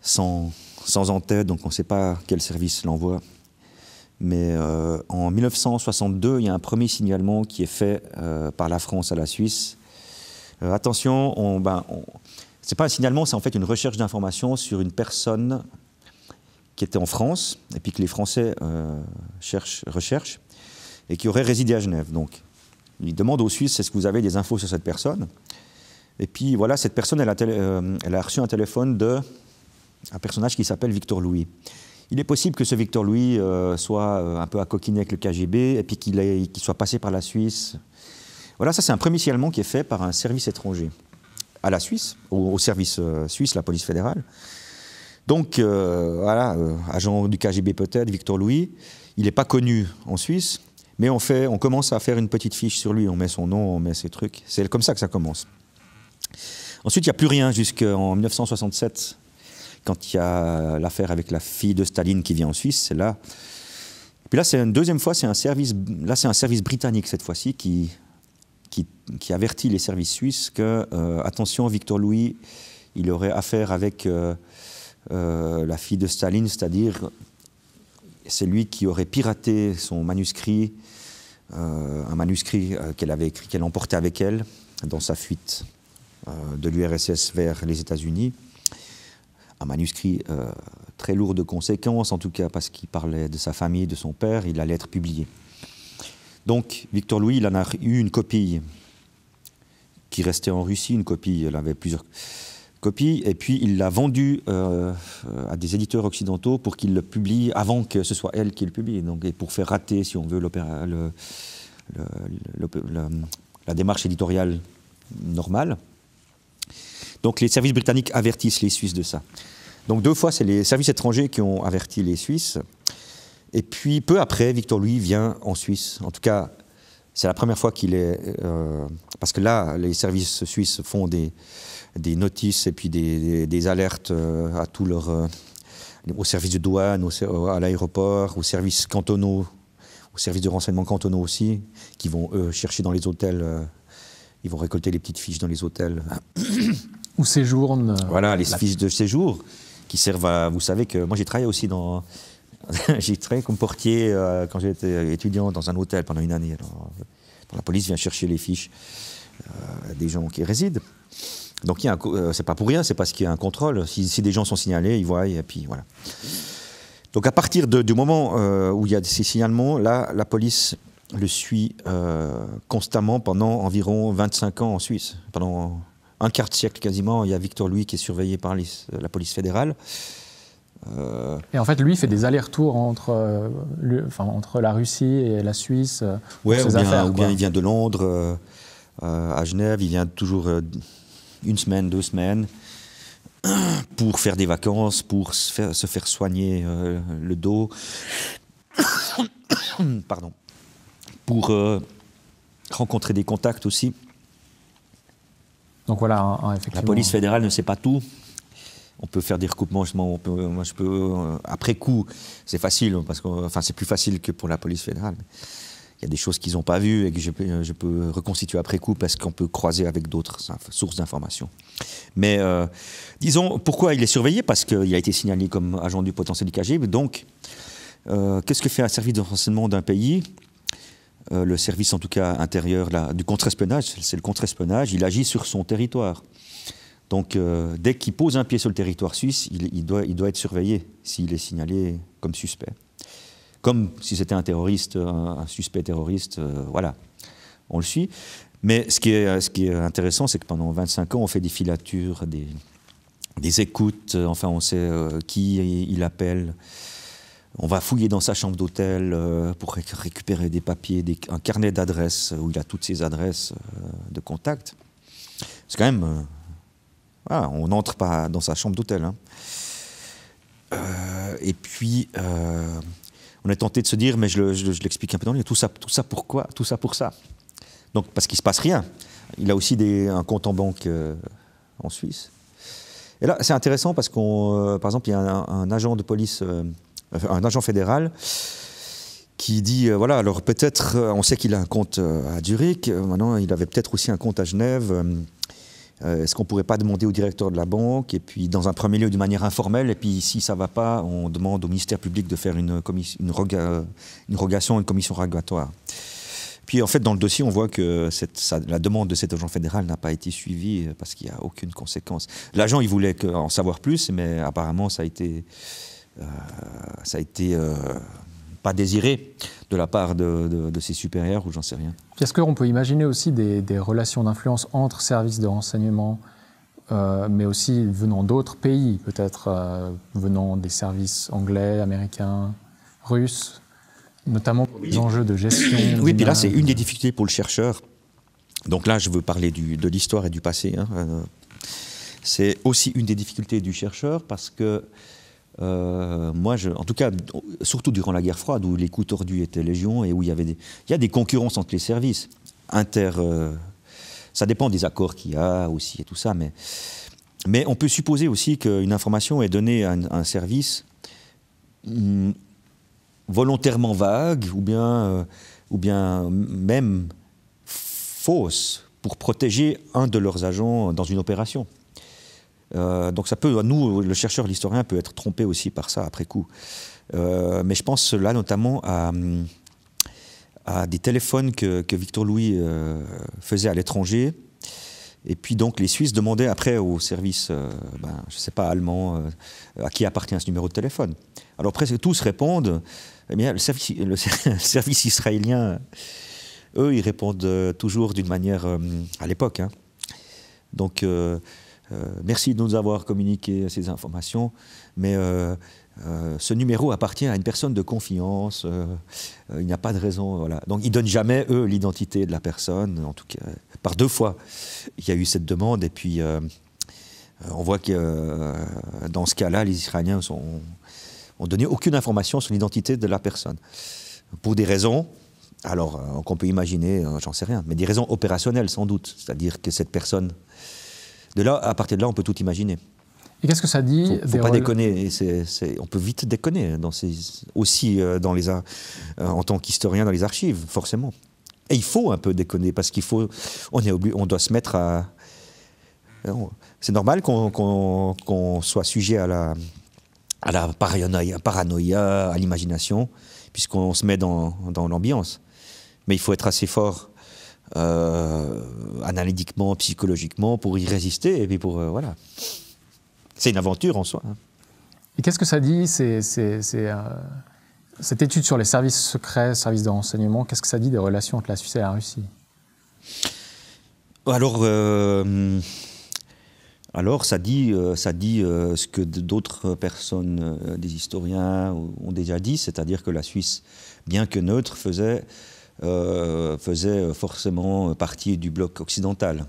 sans, sans en donc on ne sait pas quel service l'envoie. Mais euh, en 1962, il y a un premier signalement qui est fait euh, par la France à la Suisse. Euh, attention, on, ben, c'est pas un signalement, c'est en fait une recherche d'informations sur une personne qui était en France et puis que les Français cherchent, recherchent et qui aurait résidé à Genève. Donc, ils demandent aux Suisses est-ce que vous avez des infos sur cette personne et puis voilà, cette personne, euh, elle a, reçu un téléphone de un personnage qui s'appelle Victor Louis. Il est possible que ce Victor Louis euh, soit euh, un peu à coquiner avec le KGB et puis qu'il soit passé par la Suisse. Voilà, ça c'est un premier signalement qui est fait par un service étranger à la Suisse, au, au service suisse, la police fédérale. Donc voilà, agent du KGB peut-être, Victor Louis, il n'est pas connu en Suisse, mais on, fait, on commence à faire une petite fiche sur lui, on met son nom, on met ses trucs. C'est comme ça que ça commence. Ensuite, il n'y a plus rien jusqu'en 1967, quand il y a l'affaire avec la fille de Staline qui vient en Suisse. C'est là. puis là, c'est une deuxième fois, c'est un service. Là, c'est un service britannique cette fois-ci qui, avertit les services suisses que euh, attention, Victor Louis, il aurait affaire avec euh, euh, la fille de Staline, c'est-à-dire c'est lui qui aurait piraté son manuscrit, un manuscrit qu'elle avait écrit, qu'elle emportait avec elle dans sa fuite. Euh, de l'URSS vers les États-Unis. Un manuscrit euh, très lourd de conséquences, en tout cas parce qu'il parlait de sa famille, de son père, il allait être publié. Donc Victor Louis, il en a eu une copie qui restait en Russie, une copie, il avait plusieurs copies, et puis il l'a vendue euh, à des éditeurs occidentaux pour qu'ils le publient avant que ce soit elle qui le publie, donc, et pour faire rater, si on veut, la démarche éditoriale normale. Donc les services britanniques avertissent les Suisses de ça. Donc deux fois, c'est les services étrangers qui ont averti les Suisses. Et puis peu après, Victor Louis vient en Suisse. En tout cas, c'est la première fois qu'il est... Euh, parce que là, les services suisses font des, des notices et puis des, alertes euh, à tous leurs... Euh, services de douane, à l'aéroport, aux services cantonaux, aux services de renseignement cantonaux aussi, qui vont chercher dans les hôtels, ils vont récolter les petites fiches dans les hôtels séjourne. Euh, voilà, les fiches de séjour qui servent à. Vous savez que moi j'ai travaillé aussi dans. j'ai travaillé comme portier euh, quand j'étais étudiant dans un hôtel pendant une année. Euh, la police vient chercher les fiches des gens qui résident. Donc c'est pas pour rien, c'est parce qu'il y a un contrôle. Si, des gens sont signalés, ils voient et puis voilà. Donc à partir du moment où il y a ces signalements, là, la police le suit constamment pendant environ 25 ans en Suisse, pendant un quart de siècle quasiment, il y a Victor Louis qui est surveillé par la police fédérale. Euh, et en fait, lui fait des allers-retours entre, euh, entre la Russie et la Suisse. Euh, ouais, ou, bien, il vient de Londres à Genève, il vient toujours une semaine, deux semaines pour faire des vacances, pour se faire, se faire soigner le dos, pardon, pour rencontrer des contacts aussi. Donc voilà, hein, hein, La police fédérale ne sait pas tout. On peut faire des recoupements, je peux, euh, après coup, c'est facile, parce que, enfin c'est plus facile que pour la police fédérale. Il y a des choses qu'ils n'ont pas vues et que je peux, reconstituer après coup parce qu'on peut croiser avec d'autres sources d'informations. Mais euh, disons, pourquoi il est surveillé Parce qu'il a été signalé comme agent du potentiel du KGB. Donc, euh, qu'est-ce que fait un service de renseignement d'un pays euh, le service en tout cas intérieur du contre-espionnage, c'est le contre-espionnage, il agit sur son territoire. Donc euh, dès qu'il pose un pied sur le territoire suisse, il, doit, il doit, être surveillé s'il est signalé comme suspect. Comme si c'était un terroriste, un, suspect terroriste, euh, voilà, on le suit. Mais ce qui est, ce qui est intéressant, c'est que pendant 25 ans, on fait des filatures, des, des écoutes, enfin on sait qui il appelle, on va fouiller dans sa chambre d'hôtel euh, pour récupérer des papiers, un carnet d'adresses où il a toutes ses adresses euh, de contact. C'est quand même. Euh, voilà, on n'entre pas dans sa chambre d'hôtel. Hein. et puis, on est tenté de se dire, mais je, l'explique un peu dans le livre, tout ça, tout ça pour Tout ça pour ça. Donc, parce qu'il ne se passe rien. Il a aussi des, un compte en banque en Suisse. Et là, c'est intéressant parce qu'on, par exemple, il y a un agent de police un agent fédéral qui dit euh, voilà, alors peut-être, euh, on sait qu'il a un compte euh, à Zurich, maintenant il avait peut-être aussi un compte à Genève. Est-ce qu'on ne pourrait pas demander au directeur de la banque, et puis dans un premier lieu de manière informelle, et puis si ça ne va pas, on demande au ministère public de faire une, une, une rogation, une commission rogatoire. Puis en fait, dans le dossier, on voit que cette, la demande de cet agent fédéral n'a pas été suivie parce qu'il n'y a aucune conséquence. L'agent, il voulait en savoir plus, mais apparemment, ça a été euh, ça a été euh, pas désiré de la part de, ses supérieurs ou j'en sais rien. Est-ce qu'on peut imaginer aussi des, relations d'influence entre services de renseignement, euh, mais aussi venant d'autres pays, peut-être venant des services anglais, américains, russes, notamment pour les enjeux de gestion Oui, puis là, c'est une des difficultés pour le chercheur. Donc là, je veux parler de l'histoire et du passé. Hein. C'est aussi une des difficultés du chercheur parce que euh, moi, en tout cas, surtout durant la guerre froide, où les coups tordus étaient légion et où il y avait des, il y a des concurrences entre les services. Inter, euh, ça dépend des accords qu'il y a aussi et tout ça, mais, mais on peut supposer aussi qu'une information est donnée à un, service hmm, volontairement vague ou bien, euh, ou bien même fausse pour protéger un de leurs agents dans une opération. Euh, donc ça peut, nous, le chercheur, l'historien peut être trompé aussi par ça après coup. Euh, mais je pense là notamment à, hum, à des téléphones que, Victor Louis euh, faisait à l'étranger. Et puis donc les Suisses demandaient après au service ben, je ne sais pas, allemand à qui appartient ce numéro de téléphone. Alors presque tous répondent, eh bien, le, service, israélien, eux, ils répondent toujours d'une manière, hum, à l'époque, hein. donc euh, merci de nous avoir communiqué ces informations, mais euh, euh, ce numéro appartient à une personne de confiance. il n'y a pas de raison. Voilà. Donc ils donnent jamais eux l'identité de la personne. En tout cas, par deux fois, il y a eu cette demande et puis. on voit que dans ce cas-là, les Israéliens sont, donné aucune information sur l'identité de la personne. Pour des raisons, alors qu'on peut imaginer, j'en sais rien, mais des raisons opérationnelles sans doute, c'est-à-dire que cette personne de là, à partir de là, on peut tout imaginer. Et qu'est-ce que ça dit ne faut pas déconner. on peut vite déconner aussi euh, dans les, euh, en tant qu'historien dans les archives, forcément. Et il faut un peu déconner parce qu'il faut, on est on doit se mettre à. Euh, c'est normal qu'on soit sujet à la, à paranoïa, à l'imagination, puisqu'on se met dans l'ambiance. Mais il faut être assez fort euh, analytiquement, psychologiquement, pour y résister. Et puis pour. Euh, voilà. C'est une aventure en soi. Hein. Et qu'est-ce que ça dit c'est, euh, Cette étude sur les services secrets, services de renseignement, qu'est-ce que ça dit des relations entre la Suisse et la Russie Alors. Alors ça dit, ça dit ce que d'autres personnes, des historiens, ont déjà dit, c'est-à-dire que la Suisse, bien que neutre, faisait euh, faisait euh, forcément euh, partie du bloc occidental.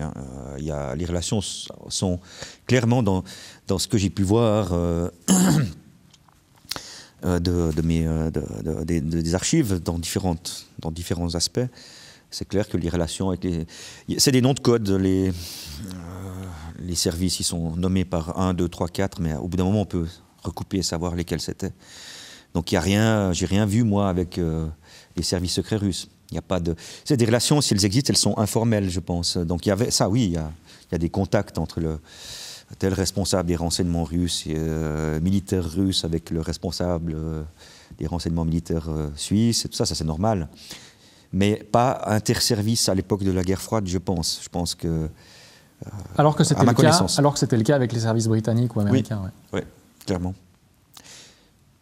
Hein, les relations sont clairement dans, dans ce que j'ai pu voir de, des archives dans, différentes, dans différents aspects. C'est clair que les relations avec les. C'est des noms de code. Les, les services, ils sont nommés par 1, 2, 3, 4, mais au bout d'un moment, on peut recouper et savoir lesquels c'était. Donc, il a rien. J'ai rien vu, moi, avec les services secrets russes. Il n'y a pas de. C'est des relations, si elles existent, elles sont informelles, je pense. Donc il y avait ça, oui, il y a, des contacts entre le tel responsable des renseignements russes, et, euh, militaires russes, avec le responsable euh, des renseignements militaires euh, suisses, et tout ça, ça c'est normal. Mais pas inter-service à l'époque de la guerre froide, je pense. Je pense que. alors que c'était le cas. Alors c'était le cas avec les services britanniques ou américains. Oui, ouais. clairement.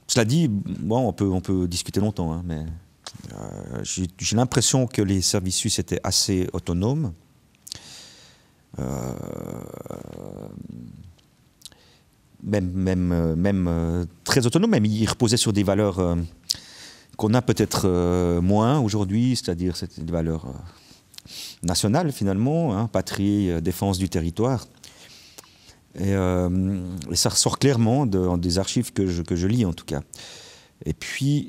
Cela dit, bon, on peut, on peut discuter longtemps, hein, mais. Euh, j'ai l'impression que les services suisses étaient assez autonomes. Euh, même, même, euh, même très autonomes, même ils reposaient sur des valeurs qu'on a peut-être moins aujourd'hui, c'est-à-dire des valeurs nationales finalement, hein, patrie, défense du territoire. Et, ça ressort clairement de, des archives que je, que je, lis en tout cas. Et puis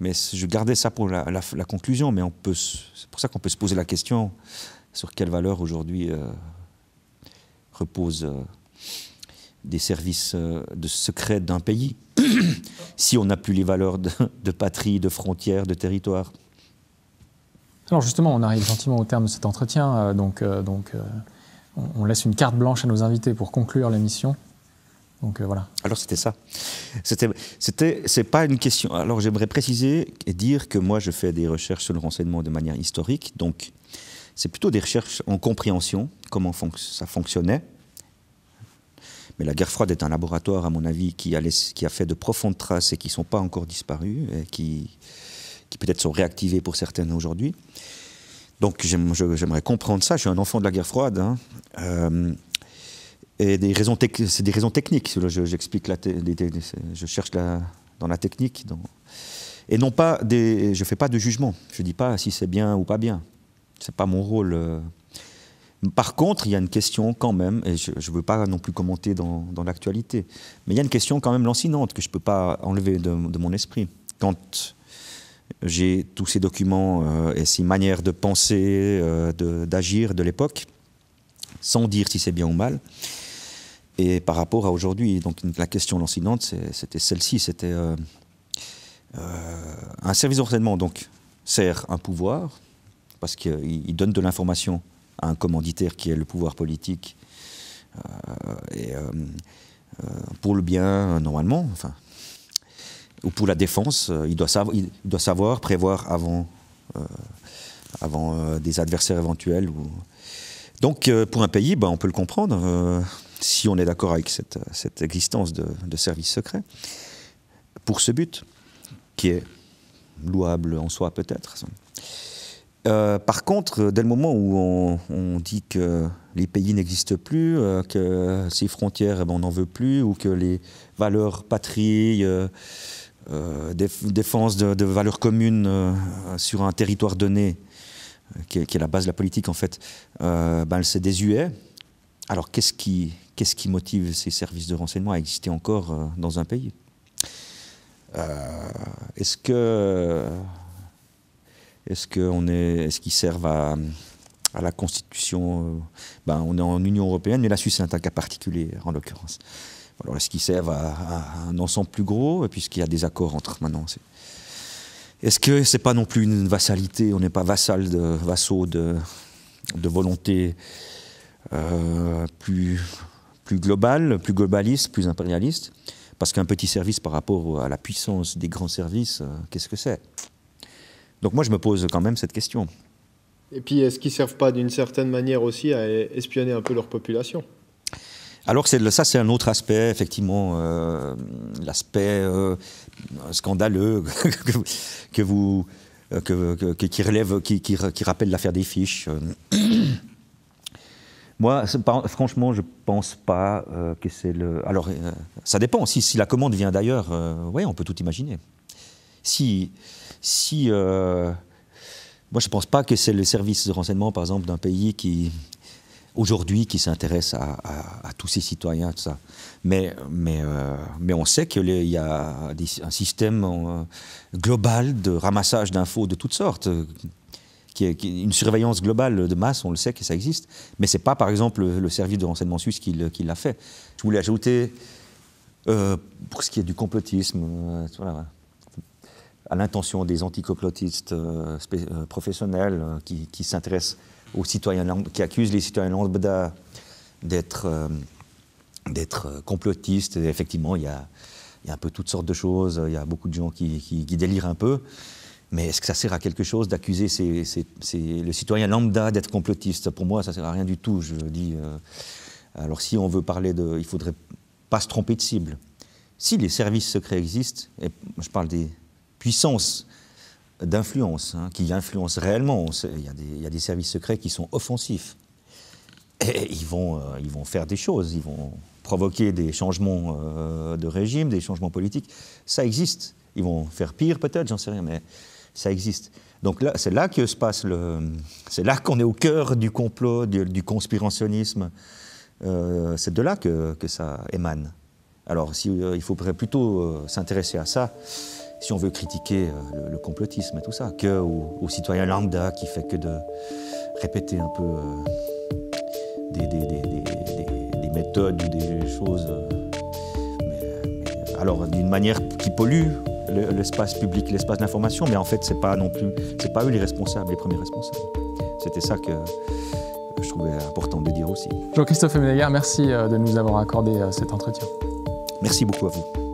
mais je gardais ça pour la, conclusion, mais c'est pour ça qu'on peut se poser la question sur quelle valeur aujourd'hui euh, reposent euh, des services euh, de secret d'un pays, si on n'a plus les valeurs de, patrie, de frontières, de territoire. Alors justement, on arrive gentiment au terme de cet entretien, donc, donc on, on laisse une carte blanche à nos invités pour conclure l'émission. Euh, voilà. Alors c'était ça. C'était, c'était, c'est pas une question. Alors j'aimerais préciser et dire que moi je fais des recherches sur le renseignement de manière historique, donc c'est plutôt des recherches en compréhension, comment ça fonctionnait. Mais la guerre froide est un laboratoire, à mon avis, qui a, fait de profondes traces et qui ne sont pas encore disparues, et qui, qui peut-être sont réactivées pour certaines aujourd'hui. Donc j'aimerais comprendre ça. Je suis un enfant de la guerre froide. Hein. Euh, et raisons c'est des raisons techniques. je, la je cherche dans la technique. Et non pas des. Je fais pas de jugement. Je dis pas si c'est bien ou pas bien. C'est pas mon rôle. Euh. Par contre, il y a une question quand même, et je ne veux pas non plus commenter dans, l'actualité, mais il y a une question quand même lancinante que je ne peux pas enlever de, mon esprit. Quand j'ai tous ces documents euh, et ces manières de penser, euh, d'agir de l'époque, sans dire si c'est bien ou mal, et par rapport à aujourd'hui, donc la question lancinante, c'était celle-ci, c'était euh, euh, un service d'enseignement donc sert un pouvoir parce qu'il donne de l'information à un commanditaire qui est le pouvoir politique euh, pour le bien normalement, ou pour la défense, il doit, savoir, prévoir avant, avant des adversaires éventuels. Donc pour un pays, ben, on peut le comprendre si on est d'accord avec cette, existence de, services secrets, pour ce but, qui est louable en soi peut-être. Euh, par contre, dès le moment où on, dit que les pays n'existent plus, euh, que ces frontières, eh ben, on n'en veut plus, ou que les valeurs patrie, euh, défense de, valeurs communes sur un territoire donné, qui est, la base de la politique en fait, ben, c'est désuée. Alors qu'est-ce qui, qu'est-ce qui motive ces services de renseignement à exister encore euh, dans un pays euh, Est-ce que est est est-ce qu'ils servent à, la constitution euh, ben, on est en Union européenne, mais la Suisse est un cas particulier en l'occurrence. Alors est-ce qu'ils servent à, un ensemble plus gros puisqu'il y a des accords entre maintenant est-ce que c'est pas non plus une vassalité On n'est pas vassal de, vassaux de volonté euh, plus, plus global, plus globaliste, plus impérialiste. Parce qu'un petit service par rapport à la puissance des grands services, euh, qu'est-ce que c'est Donc moi, je me pose quand même cette question. Et puis, est-ce qu'ils ne servent pas d'une certaine manière aussi à espionner un peu leur population alors ça, c'est un autre aspect, effectivement, euh, l'aspect scandaleux que vous, que, qui, relève, qui, qui rappelle l'affaire des fiches. Moi, franchement, je pense pas euh, que c'est le. Alors, euh, ça dépend. Si, si, la commande vient d'ailleurs, euh, oui, on peut tout imaginer. Si, si, moi, je pense pas que c'est le service de renseignement, par exemple, d'un pays qui aujourd'hui qui s'intéresse à, tous ses citoyens, tout ça. Mais, mais, mais on sait qu'il y a un système global de ramassage d'infos de toutes sortes, est, une surveillance globale de masse, on le sait que ça existe, mais ce n'est pas par exemple le, service de renseignement suisse qui, l'a fait. Je voulais ajouter, euh, pour ce qui est du complotisme, euh, à l'intention des anticomplotistes euh, professionnels qui, s'intéressent aux citoyens, qui accusent les citoyens lambda d'être d'être complotistes. effectivement, il y, a, il un peu toutes sortes de choses, il y a beaucoup de gens qui, qui, qui délirent un peu. Mais est-ce que ça sert à quelque chose d'accuser le citoyen lambda d'être complotiste Pour moi, ça ne sert à rien du tout. Je dis, euh. alors si on veut parler de... Il ne faudrait pas se tromper de cible. Si les services secrets existent, et je parle des puissances d'influence, hein, qui influencent réellement, il y, a des services secrets qui sont offensifs. Et ils vont, euh, ils vont faire des choses, ils vont provoquer des changements euh, de régime, des changements politiques. Ça existe. Ils vont faire pire peut-être, j'en sais rien, mais ça existe. Donc là, c'est là que se passe le, c'est là qu'on est au cœur du complot, du, conspirationnisme. Euh, c'est de là que, que, ça émane. Alors, si, euh, il faudrait plutôt euh, s'intéresser à ça si on veut critiquer le, complotisme et tout ça, que au, citoyen lambda qui fait que de répéter un peu des, méthodes ou des choses, alors d'une manière qui pollue l'espace public, l'espace d'information, mais en fait, c'est pas non plus, c'est pas eux les responsables, les premiers responsables. C'était ça que je trouvais important de dire aussi. Jean-Christophe Ménégar, merci euh, de nous avoir accordé euh, cet entretien. Merci beaucoup à vous.